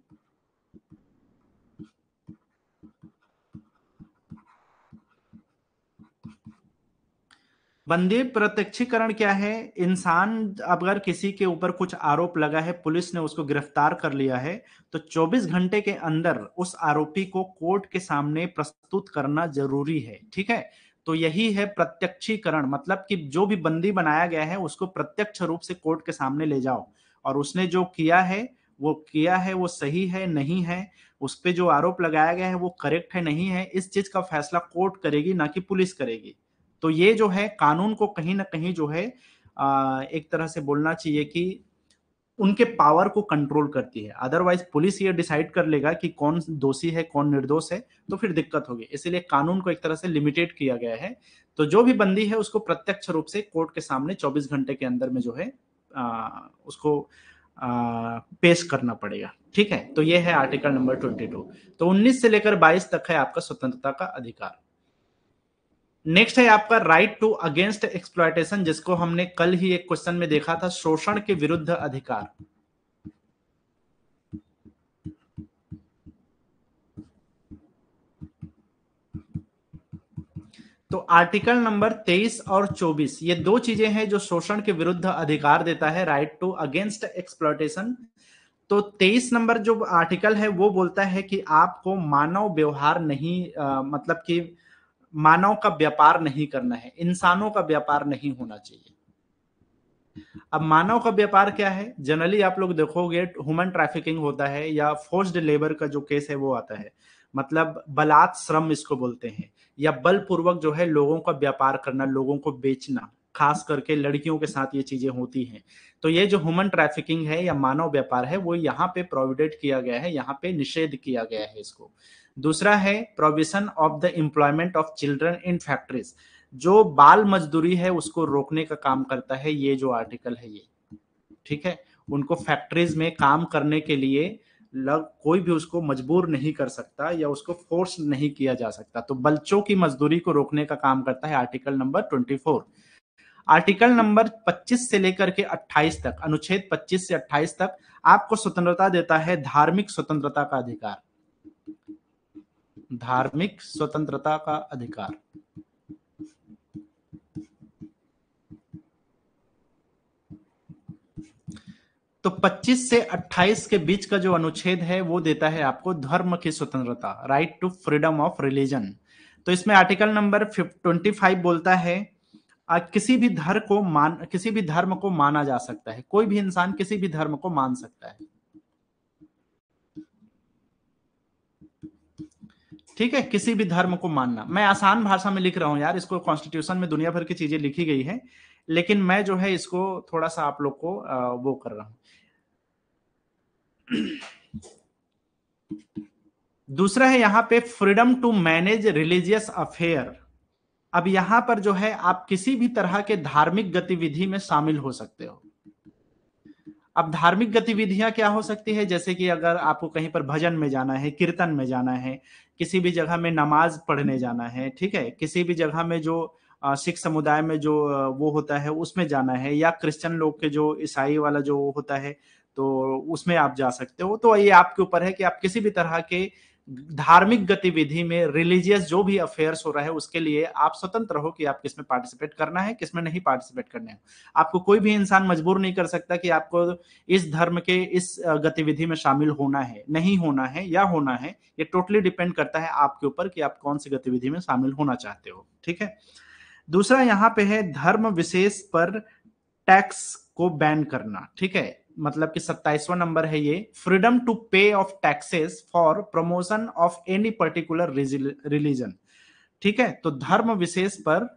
[SPEAKER 1] बंदी प्रत्यक्षीकरण क्या है इंसान अगर किसी के ऊपर कुछ आरोप लगा है पुलिस ने उसको गिरफ्तार कर लिया है तो 24 घंटे के अंदर उस आरोपी को कोर्ट के सामने प्रस्तुत करना जरूरी है ठीक है तो यही है प्रत्यक्षीकरण मतलब कि जो भी बंदी बनाया गया है उसको प्रत्यक्ष रूप से कोर्ट के सामने ले जाओ और उसने जो किया है वो किया है वो सही है नहीं है उस पर जो आरोप लगाया गया है वो करेक्ट है नहीं है इस चीज का फैसला कोर्ट करेगी ना कि पुलिस करेगी तो ये जो है कानून को कहीं ना कहीं जो है आ, एक तरह से बोलना चाहिए कि उनके पावर को कंट्रोल करती है अदरवाइज पुलिस ये डिसाइड कर लेगा कि कौन दोषी है कौन निर्दोष है तो फिर दिक्कत होगी इसीलिए कानून को एक तरह से लिमिटेड किया गया है तो जो भी बंदी है उसको प्रत्यक्ष रूप से कोर्ट के सामने 24 घंटे के अंदर में जो है आ, उसको आ, पेश करना पड़ेगा ठीक है तो ये है आर्टिकल नंबर ट्वेंटी तो उन्नीस से लेकर बाईस तक है आपका स्वतंत्रता का अधिकार नेक्स्ट है आपका राइट टू अगेंस्ट एक्सप्लॉयटेशन जिसको हमने कल ही एक क्वेश्चन में देखा था शोषण के विरुद्ध अधिकार तो आर्टिकल नंबर 23 और 24 ये दो चीजें हैं जो शोषण के विरुद्ध अधिकार देता है राइट टू अगेंस्ट एक्सप्लॉयटेशन तो 23 नंबर जो आर्टिकल है वो बोलता है कि आपको मानव व्यवहार नहीं आ, मतलब कि मानव का व्यापार नहीं करना है इंसानों का व्यापार नहीं होना चाहिए अब मानव का व्यापार क्या है जनरली आप लोग देखोगे ह्यूमन ट्रैफिकिंग होता है या फोर्स्ड लेबर का जो केस है वो आता है मतलब बलात् श्रम इसको बोलते हैं या बलपूर्वक जो है लोगों का व्यापार करना लोगों को बेचना खास करके लड़कियों के साथ ये चीजें होती हैं तो ये जो ह्यूमन ट्रैफिकिंग है या मानव व्यापार है वो यहाँ पे प्रोविडेट किया गया है यहाँ पे निषेध किया गया है इसको दूसरा है provision of the employment of children in factories जो बाल मजदूरी है उसको रोकने का काम करता है ये जो आर्टिकल है ये ठीक है उनको फैक्ट्रीज में काम करने के लिए लग कोई भी उसको मजबूर नहीं कर सकता या उसको फोर्स नहीं किया जा सकता तो बच्चों की मजदूरी को रोकने का काम करता है article number twenty four article number 25 से लेकर के 28 तक अनुच्छेद 25 से 28 तक आपको स्वतंत्रता देता है धार्मिक स्वतंत्रता का अधिकार धार्मिक स्वतंत्रता का अधिकार तो 25 से 28 के बीच का जो अनुच्छेद है वो देता है आपको धर्म की स्वतंत्रता right to freedom of religion तो इसमें आर्टिकल नंबर 25 बोलता है आ, किसी भी धर्म को मान किसी भी धर्म को माना जा सकता है कोई भी इंसान किसी भी धर्म को मान सकता है ठीक है किसी भी धर्म को मानना मैं आसान भाषा में लिख रहा हूं यार इसको कॉन्स्टिट्यूशन में दुनिया भर की चीजें लिखी गई है लेकिन मैं जो है इसको थोड़ा सा आप लोग को वो कर रहा हूं दूसरा है यहां पे freedom to manage religious affair अब यहां पर जो है आप किसी भी तरह के धार्मिक गतिविधि में शामिल हो सकते हो अब धार्मिक गतिविधियां क्या हो सकती है जैसे कि अगर आपको कहीं पर भजन में जाना है कीर्तन में जाना है किसी भी जगह में नमाज पढ़ने जाना है ठीक है किसी भी जगह में जो सिख समुदाय में जो वो होता है उसमें जाना है या क्रिश्चियन लोग के जो ईसाई वाला जो होता है तो उसमें आप जा सकते हो तो ये आपके ऊपर है कि आप किसी भी तरह के धार्मिक गतिविधि में रिलीजियस जो भी अफेयर्स हो रहा है उसके लिए आप स्वतंत्र हो कि आप किसमें पार्टिसिपेट करना है किसमें नहीं पार्टिसिपेट करना है आपको कोई भी इंसान मजबूर नहीं कर सकता कि आपको इस धर्म के इस गतिविधि में शामिल होना है नहीं होना है या होना है ये टोटली डिपेंड करता है आपके ऊपर कि आप कौन सी गतिविधि में शामिल होना चाहते हो ठीक है दूसरा यहाँ पे है धर्म विशेष पर टैक्स को बैन करना ठीक है मतलब कि सत्ताईसवा नंबर है ये freedom to pay of taxes for promotion of any particular religion ठीक है तो धर्म विशेष पर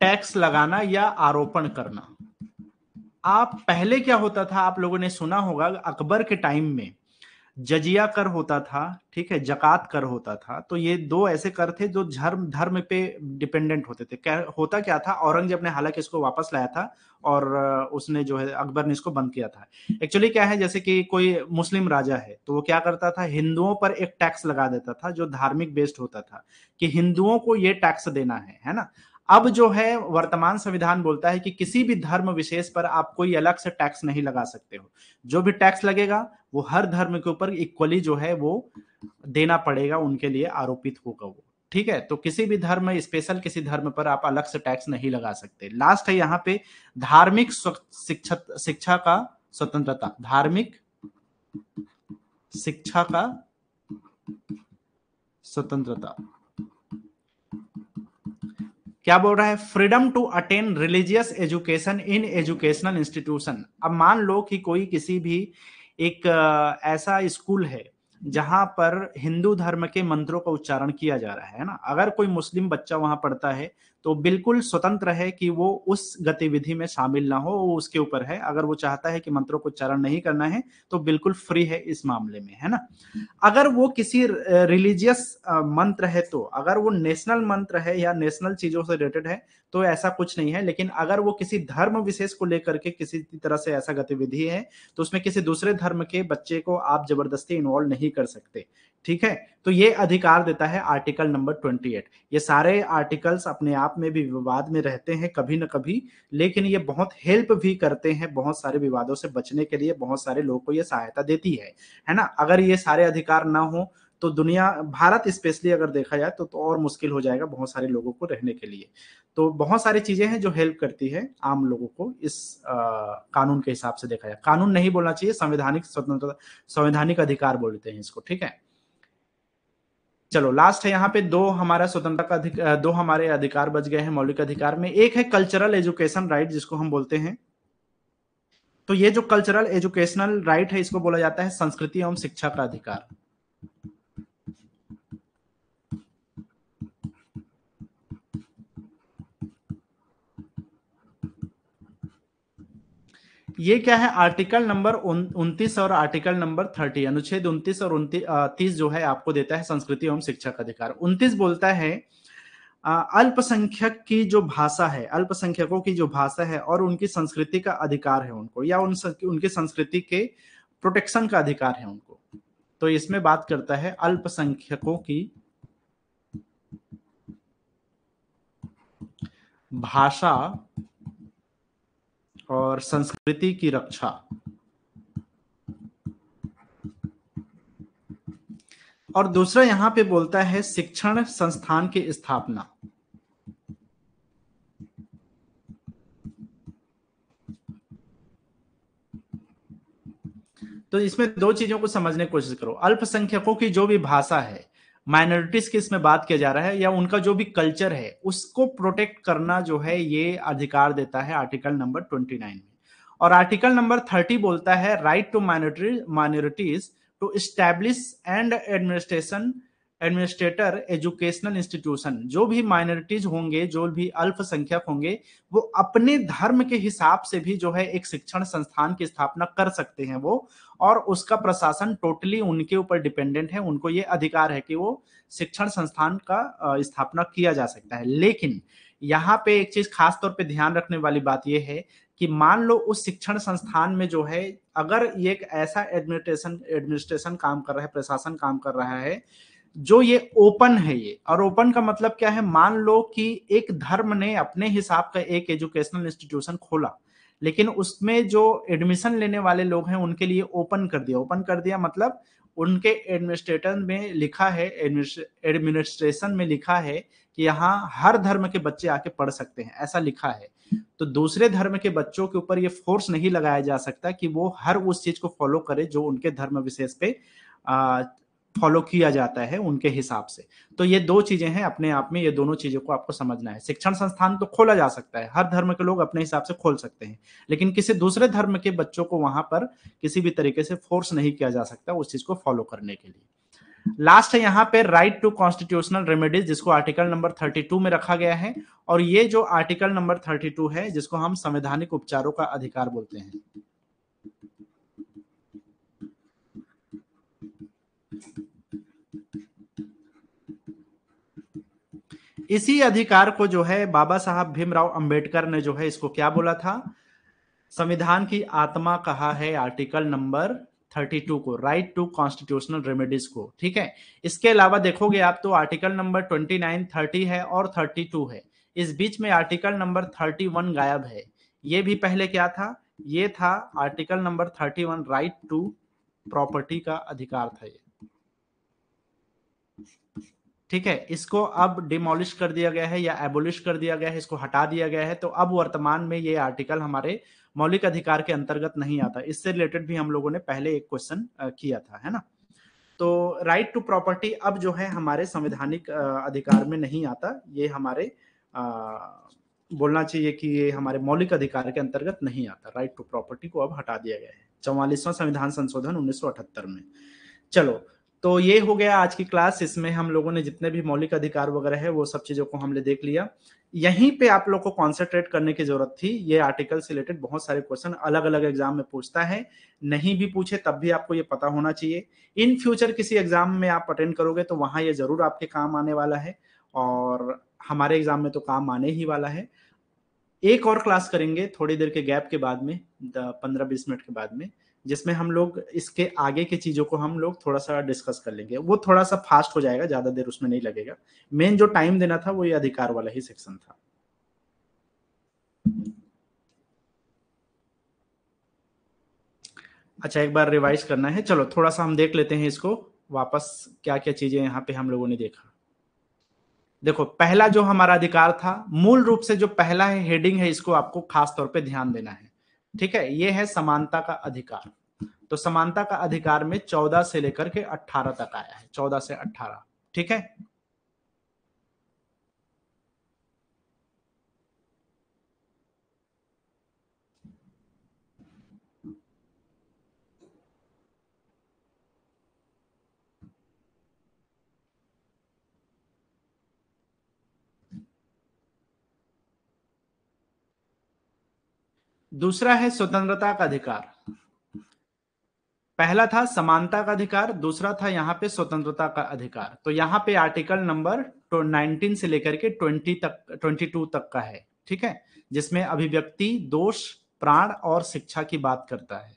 [SPEAKER 1] टैक्स लगाना या आरोपण करना आप पहले क्या होता था आप लोगों ने सुना होगा अकबर के टाइम में जजिया कर होता था ठीक है जकात कर होता था तो ये दो ऐसे कर थे जो धर्म धर्म पे डिपेंडेंट होते थे क्या होता क्या था औरंगजेब ने हालांकि इसको वापस लाया था और उसने जो है अकबर ने इसको बंद किया था एक्चुअली क्या है जैसे कि कोई मुस्लिम राजा है तो वो क्या करता था हिंदुओं पर एक टैक्स लगा देता था जो धार्मिक बेस्ड होता था कि हिंदुओं को ये टैक्स देना है है ना अब जो है वर्तमान संविधान बोलता है कि किसी भी धर्म विशेष पर आप कोई अलग से टैक्स नहीं लगा सकते हो जो भी टैक्स लगेगा वो हर धर्म के ऊपर इक्वली जो है वो देना पड़ेगा उनके लिए आरोपित होगा वो ठीक है तो किसी भी धर्म स्पेशल किसी धर्म पर आप अलग से टैक्स नहीं लगा सकते लास्ट है यहाँ पे धार्मिक शिक्षा शिक्षा का स्वतंत्रता धार्मिक शिक्षा का स्वतंत्रता क्या बोल रहा है freedom to attend religious education in educational institution अब मान लो कि कोई किसी भी एक ऐसा स्कूल है जहां पर हिंदू धर्म के मंत्रों का उच्चारण किया जा रहा है ना अगर कोई मुस्लिम बच्चा वहां पढ़ता है तो बिल्कुल स्वतंत्र है कि वो उस गतिविधि में शामिल ना हो वो उसके ऊपर है अगर वो चाहता है कि मंत्रों को चरण नहीं करना है तो बिल्कुल फ्री है इस मामले में है ना अगर वो किसी रिलीजियस मंत्र है तो अगर वो नेशनल मंत्र है या नेशनल चीजों से रिलेटेड है तो ऐसा कुछ नहीं है लेकिन अगर वो किसी धर्म विशेष को लेकर के किसी तरह से ऐसा गतिविधि है तो उसमें किसी दूसरे धर्म के बच्चे को आप जबरदस्ती इन्वॉल्व नहीं कर सकते ठीक है तो ये अधिकार देता है आर्टिकल नंबर 28 ये सारे आर्टिकल्स अपने आप में भी विवाद में रहते हैं कभी ना कभी लेकिन ये बहुत हेल्प भी करते हैं बहुत सारे विवादों से बचने के लिए बहुत सारे लोगों को ये सहायता देती है है ना अगर ये सारे अधिकार ना हो तो दुनिया भारत स्पेशली अगर देखा जाए तो, तो और मुश्किल हो जाएगा बहुत सारे लोगों को रहने के लिए तो बहुत सारी चीजें हैं जो हेल्प करती है आम लोगों को इस आ, कानून के हिसाब से देखा जाए कानून नहीं बोलना चाहिए संवैधानिक स्वतंत्रता संवैधानिक अधिकार बोलते हैं इसको ठीक है चलो लास्ट है यहाँ पे दो हमारा स्वतंत्रता का दो हमारे अधिकार बच गए हैं मौलिक अधिकार में एक है कल्चरल एजुकेशन राइट जिसको हम बोलते हैं तो ये जो कल्चरल एजुकेशनल राइट है इसको बोला जाता है संस्कृति एवं शिक्षा का अधिकार ये क्या है आर्टिकल नंबर उनतीस और आर्टिकल नंबर थर्टी अनुच्छेद उनतीस और तीस जो है आपको देता है संस्कृति एवं शिक्षा का अधिकार उनतीस बोलता है अल्पसंख्यक की जो भाषा है अल्पसंख्यकों की जो भाषा है और उनकी संस्कृति का अधिकार है उनको या उन उनकी संस्कृति के प्रोटेक्शन का अधिकार है उनको तो इसमें बात करता है अल्पसंख्यकों की भाषा और संस्कृति की रक्षा और दूसरा यहां पे बोलता है शिक्षण संस्थान की स्थापना तो इसमें दो चीजों को समझने की कोशिश करो अल्पसंख्यकों की जो भी भाषा है माइनॉरिटीज की इसमें बात किया जा रहा है या उनका जो भी कल्चर है उसको प्रोटेक्ट करना जो है ये अधिकार देता है आर्टिकल नंबर ट्वेंटी नाइन में और आर्टिकल नंबर थर्टी बोलता है right to minority minorities to establish and administration administrator educational institution जो भी माइनॉरिटीज होंगे जो भी अल्पसंख्यक होंगे वो अपने धर्म के हिसाब से भी जो है एक शिक्षण संस्थान की स्थापना कर सकते हैं वो और उसका प्रशासन टोटली उनके ऊपर डिपेंडेंट है उनको ये अधिकार है कि वो शिक्षण संस्थान का स्थापना किया जा सकता है लेकिन यहाँ पे एक चीज खास तौर पे ध्यान रखने वाली बात यह है कि मान लो उस शिक्षण संस्थान में जो है अगर ये एक ऐसा एडमिनिस्ट्रेशन एडमिनिस्ट्रेशन काम कर रहा है प्रशासन काम कर रहा है जो ये ओपन है ये और ओपन का मतलब क्या है मान लो कि एक धर्म ने अपने हिसाब का एक एजुकेशनल इंस्टीट्यूशन खोला लेकिन उसमें जो एडमिशन लेने वाले लोग हैं उनके लिए ओपन कर दिया ओपन कर दिया मतलब उनके एडमिनिस्ट्रेटर में लिखा है एडमिनिस्ट्रेशन में लिखा है कि यहाँ हर धर्म के बच्चे आके पढ़ सकते हैं ऐसा लिखा है तो दूसरे धर्म के बच्चों के ऊपर ये फोर्स नहीं लगाया जा सकता कि वो हर उस चीज को फॉलो करे जो उनके धर्म विशेष पे फॉलो किया जाता है उनके हिसाब से तो ये दो चीजें हैं अपने आप में ये दोनों चीजों को आपको समझना है शिक्षण संस्थान तो खोला जा सकता है हर धर्म के लोग अपने हिसाब से खोल सकते हैं लेकिन किसी दूसरे धर्म के बच्चों को वहां पर किसी भी तरीके से फोर्स नहीं किया जा सकता उस चीज को फॉलो करने के लिए लास्ट है यहाँ पे राइट टू कॉन्स्टिट्यूशनल रेमेडीज जिसको आर्टिकल नंबर थर्टी में रखा गया है और ये जो आर्टिकल नंबर थर्टी है जिसको हम संवैधानिक उपचारों का अधिकार बोलते हैं इसी अधिकार को जो है बाबा साहब भीमराव अंबेडकर ने जो है इसको क्या बोला था संविधान की आत्मा कहा है आर्टिकल नंबर 32 को राइट टू कॉन्स्टिट्यूशनल रेमेडीज को ठीक है इसके अलावा देखोगे आप तो आर्टिकल नंबर 29 30 है और 32 है इस बीच में आर्टिकल नंबर 31 गायब है ये भी पहले क्या था ये था article number 31 right to property का अधिकार था ये ठीक है इसको अब डिमोलिश कर दिया गया है या एबोलिश कर दिया गया है इसको हटा दिया गया है तो अब वर्तमान में ये आर्टिकल हमारे मौलिक अधिकार के अंतर्गत नहीं आता इससे रिलेटेड भी हम लोगों ने पहले एक क्वेश्चन किया था है ना तो राइट टू प्रॉपर्टी अब जो है हमारे संवैधानिक अधिकार में नहीं आता ये हमारे आ, बोलना चाहिए कि ये हमारे मौलिक अधिकार के अंतर्गत नहीं आता राइट टू प्रॉपर्टी को अब हटा दिया गया है चौवालीसवां संविधान संशोधन उन्नीस में चलो तो ये हो गया आज की क्लास इसमें हम लोगों ने जितने भी मौलिक अधिकार वगैरह है वो सब चीजों को हमने देख लिया यहीं पे आप लोग को कॉन्सेंट्रेट करने की जरूरत थी ये आर्टिकल से रिलेटेड बहुत सारे क्वेश्चन अलग अलग एग्जाम में पूछता है नहीं भी पूछे तब भी आपको ये पता होना चाहिए इन फ्यूचर किसी एग्जाम में आप अटेंड करोगे तो वहां ये जरूर आपके काम आने वाला है और हमारे एग्जाम में तो काम आने ही वाला है एक और क्लास करेंगे थोड़ी देर के गैप के बाद में पंद्रह बीस मिनट के बाद में जिसमें हम लोग इसके आगे की चीज़ों को हम लोग थोड़ा सा डिस्कस कर लेंगे वो थोड़ा सा फास्ट हो जाएगा ज़्यादा देर उसमें नहीं लगेगा मेन जो टाइम देना था वो ये अधिकार वाला ही सेक्शन था अच्छा एक बार रिवाइज करना है चलो थोड़ा सा हम देख लेते हैं इसको वापस क्या क्या चीज़ें यहाँ पे हम लोगों ने देखा देखो पहला जो हमारा अधिकार था मूल रूप से जो पहला है हेडिंग है इसको आपको खास तौर पे ध्यान देना है ठीक है ये है समानता का अधिकार तो समानता का अधिकार में चौदह से लेकर के अठारह तक आया है चौदह से अठारह ठीक है दूसरा है स्वतंत्रता का अधिकार पहला था समानता का अधिकार दूसरा था यहां पे स्वतंत्रता का अधिकार तो यहां पे आर्टिकल नंबर 19 से लेकर के 20 तक 22 तक का है ठीक है जिसमें अभिव्यक्ति दोष प्राण और शिक्षा की बात करता है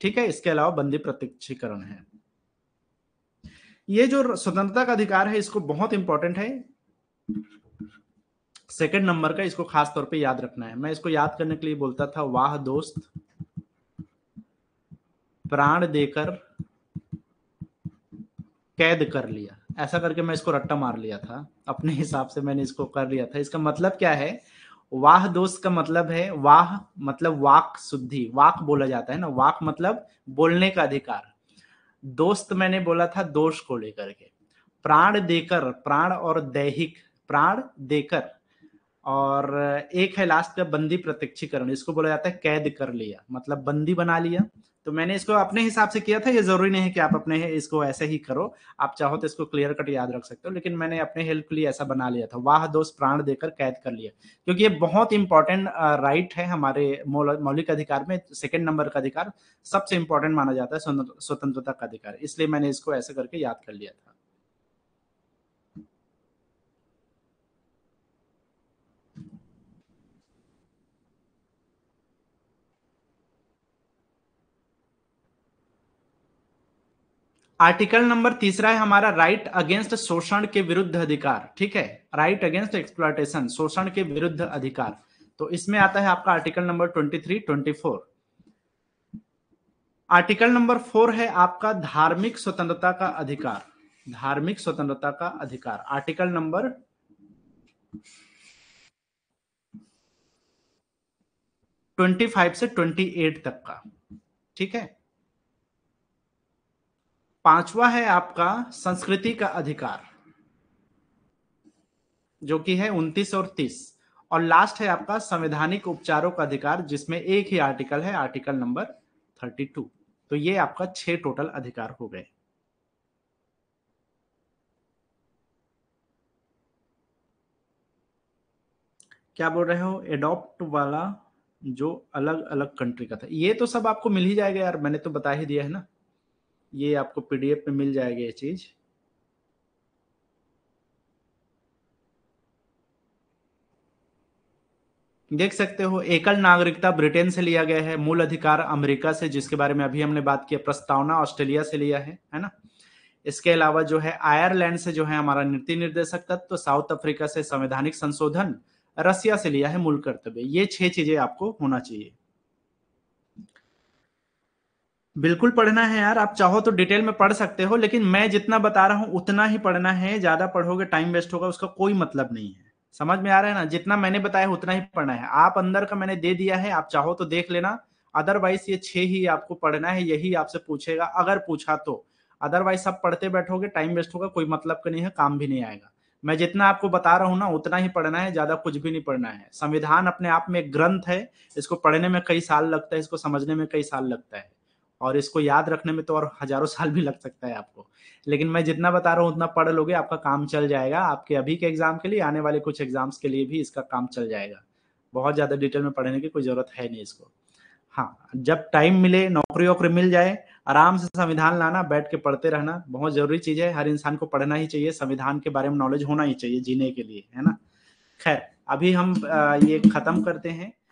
[SPEAKER 1] ठीक है इसके अलावा बंदी प्रत्यक्षीकरण है ये जो स्वतंत्रता का अधिकार है इसको बहुत इंपॉर्टेंट है सेकेंड नंबर का इसको खास तौर पे याद रखना है मैं इसको याद करने के लिए बोलता था वाह दोस्त प्राण देकर कैद कर लिया ऐसा करके मैं इसको रट्टा मार लिया था अपने हिसाब से मैंने इसको कर लिया था इसका मतलब क्या है वाह दोस्त का मतलब है वाह मतलब वाक शुद्धि वाक बोला जाता है ना वाक मतलब बोलने का अधिकार दोस्त मैंने बोला था दोष को लेकर के प्राण देकर प्राण और दैहिक प्राण देकर और एक है लास्ट का बंदी प्रत्यक्षीकरण इसको बोला जाता है कैद कर लिया मतलब बंदी बना लिया तो मैंने इसको अपने हिसाब से किया था ये जरूरी नहीं है कि आप अपने इसको ऐसे ही करो आप चाहो तो इसको क्लियर कट याद रख सकते हो लेकिन मैंने अपने हेल्प के लिए ऐसा बना लिया था वाह दोस्त प्राण देकर कैद कर लिया क्योंकि ये बहुत इंपॉर्टेंट राइट है हमारे मौलिक अधिकार में सेकेंड नंबर का अधिकार सबसे इंपॉर्टेंट माना जाता है स्वतंत्रता का अधिकार इसलिए मैंने इसको ऐसे करके याद कर लिया था आर्टिकल नंबर तीसरा है हमारा राइट अगेंस्ट शोषण के विरुद्ध अधिकार ठीक है राइट अगेंस्ट एक्सप्लॉयटेशन शोषण के विरुद्ध अधिकार तो इसमें आता है आपका article number twenty three twenty four article number four है आपका धार्मिक स्वतंत्रता का अधिकार धार्मिक स्वतंत्रता का अधिकार आर्टिकल नंबर ट्वेंटी फाइव से ट्वेंटी एट तक का ठीक है पांचवा है आपका संस्कृति का अधिकार जो कि है उनतीस और तीस और लास्ट है आपका संवैधानिक उपचारों का अधिकार जिसमें एक ही आर्टिकल है आर्टिकल नंबर थर्टी टू तो ये आपका छह टोटल अधिकार हो गए क्या बोल रहे हो एडॉप्ट वाला जो अलग अलग कंट्री का था ये तो सब आपको मिल ही जाएगा यार मैंने तो बता ही दिया है ना ये आपको पीडीएफ में मिल जाएगी ये चीज़ देख सकते हो एकल नागरिकता ब्रिटेन से लिया गया है मूल अधिकार अमेरिका से जिसके बारे में अभी हमने बात की प्रस्तावना ऑस्ट्रेलिया से लिया है है ना इसके अलावा जो है आयरलैंड से जो है हमारा नीति निर्देशक तत्व तो साउथ अफ्रीका से संवैधानिक संशोधन रसिया से लिया है मूल कर्तव्य ये छह चीजें आपको होना चाहिए बिल्कुल पढ़ना है यार आप चाहो तो डिटेल में पढ़ सकते हो लेकिन मैं जितना बता रहा हूँ उतना ही पढ़ना है ज्यादा पढ़ोगे टाइम वेस्ट होगा उसका कोई मतलब नहीं है समझ में आ रहा है ना जितना मैंने बताया उतना ही पढ़ना है आप अंदर का मैंने दे दिया है आप चाहो तो देख लेना अदरवाइज ये छह ही आपको पढ़ना है यही आपसे पूछेगा अगर पूछा तो अदरवाइज सब पढ़ते बैठोगे टाइम वेस्ट होगा कोई मतलब का नहीं है काम भी नहीं आएगा मैं जितना आपको बता रहा हूँ ना उतना ही पढ़ना है ज्यादा कुछ भी नहीं पढ़ना है संविधान अपने आप में एक ग्रंथ है इसको पढ़ने में कई साल लगता है इसको समझने में कई साल लगता है और इसको याद रखने में तो और हजारों साल भी लग सकता है आपको लेकिन मैं जितना बता रहा हूँ उतना पढ़ लोगे आपका काम चल जाएगा आपके अभी के एग्जाम के लिए आने वाले कुछ एग्जाम्स के लिए भी इसका काम चल जाएगा बहुत ज़्यादा डिटेल में पढ़ने की कोई ज़रूरत है नहीं इसको हाँ जब टाइम मिले नौकरी वोकरी मिल जाए आराम से संविधान लाना बैठ के पढ़ते रहना बहुत ज़रूरी चीज़ है हर इंसान को पढ़ना ही चाहिए संविधान के बारे में नॉलेज होना ही चाहिए जीने के लिए है ना खैर अभी हम ये ख़त्म करते हैं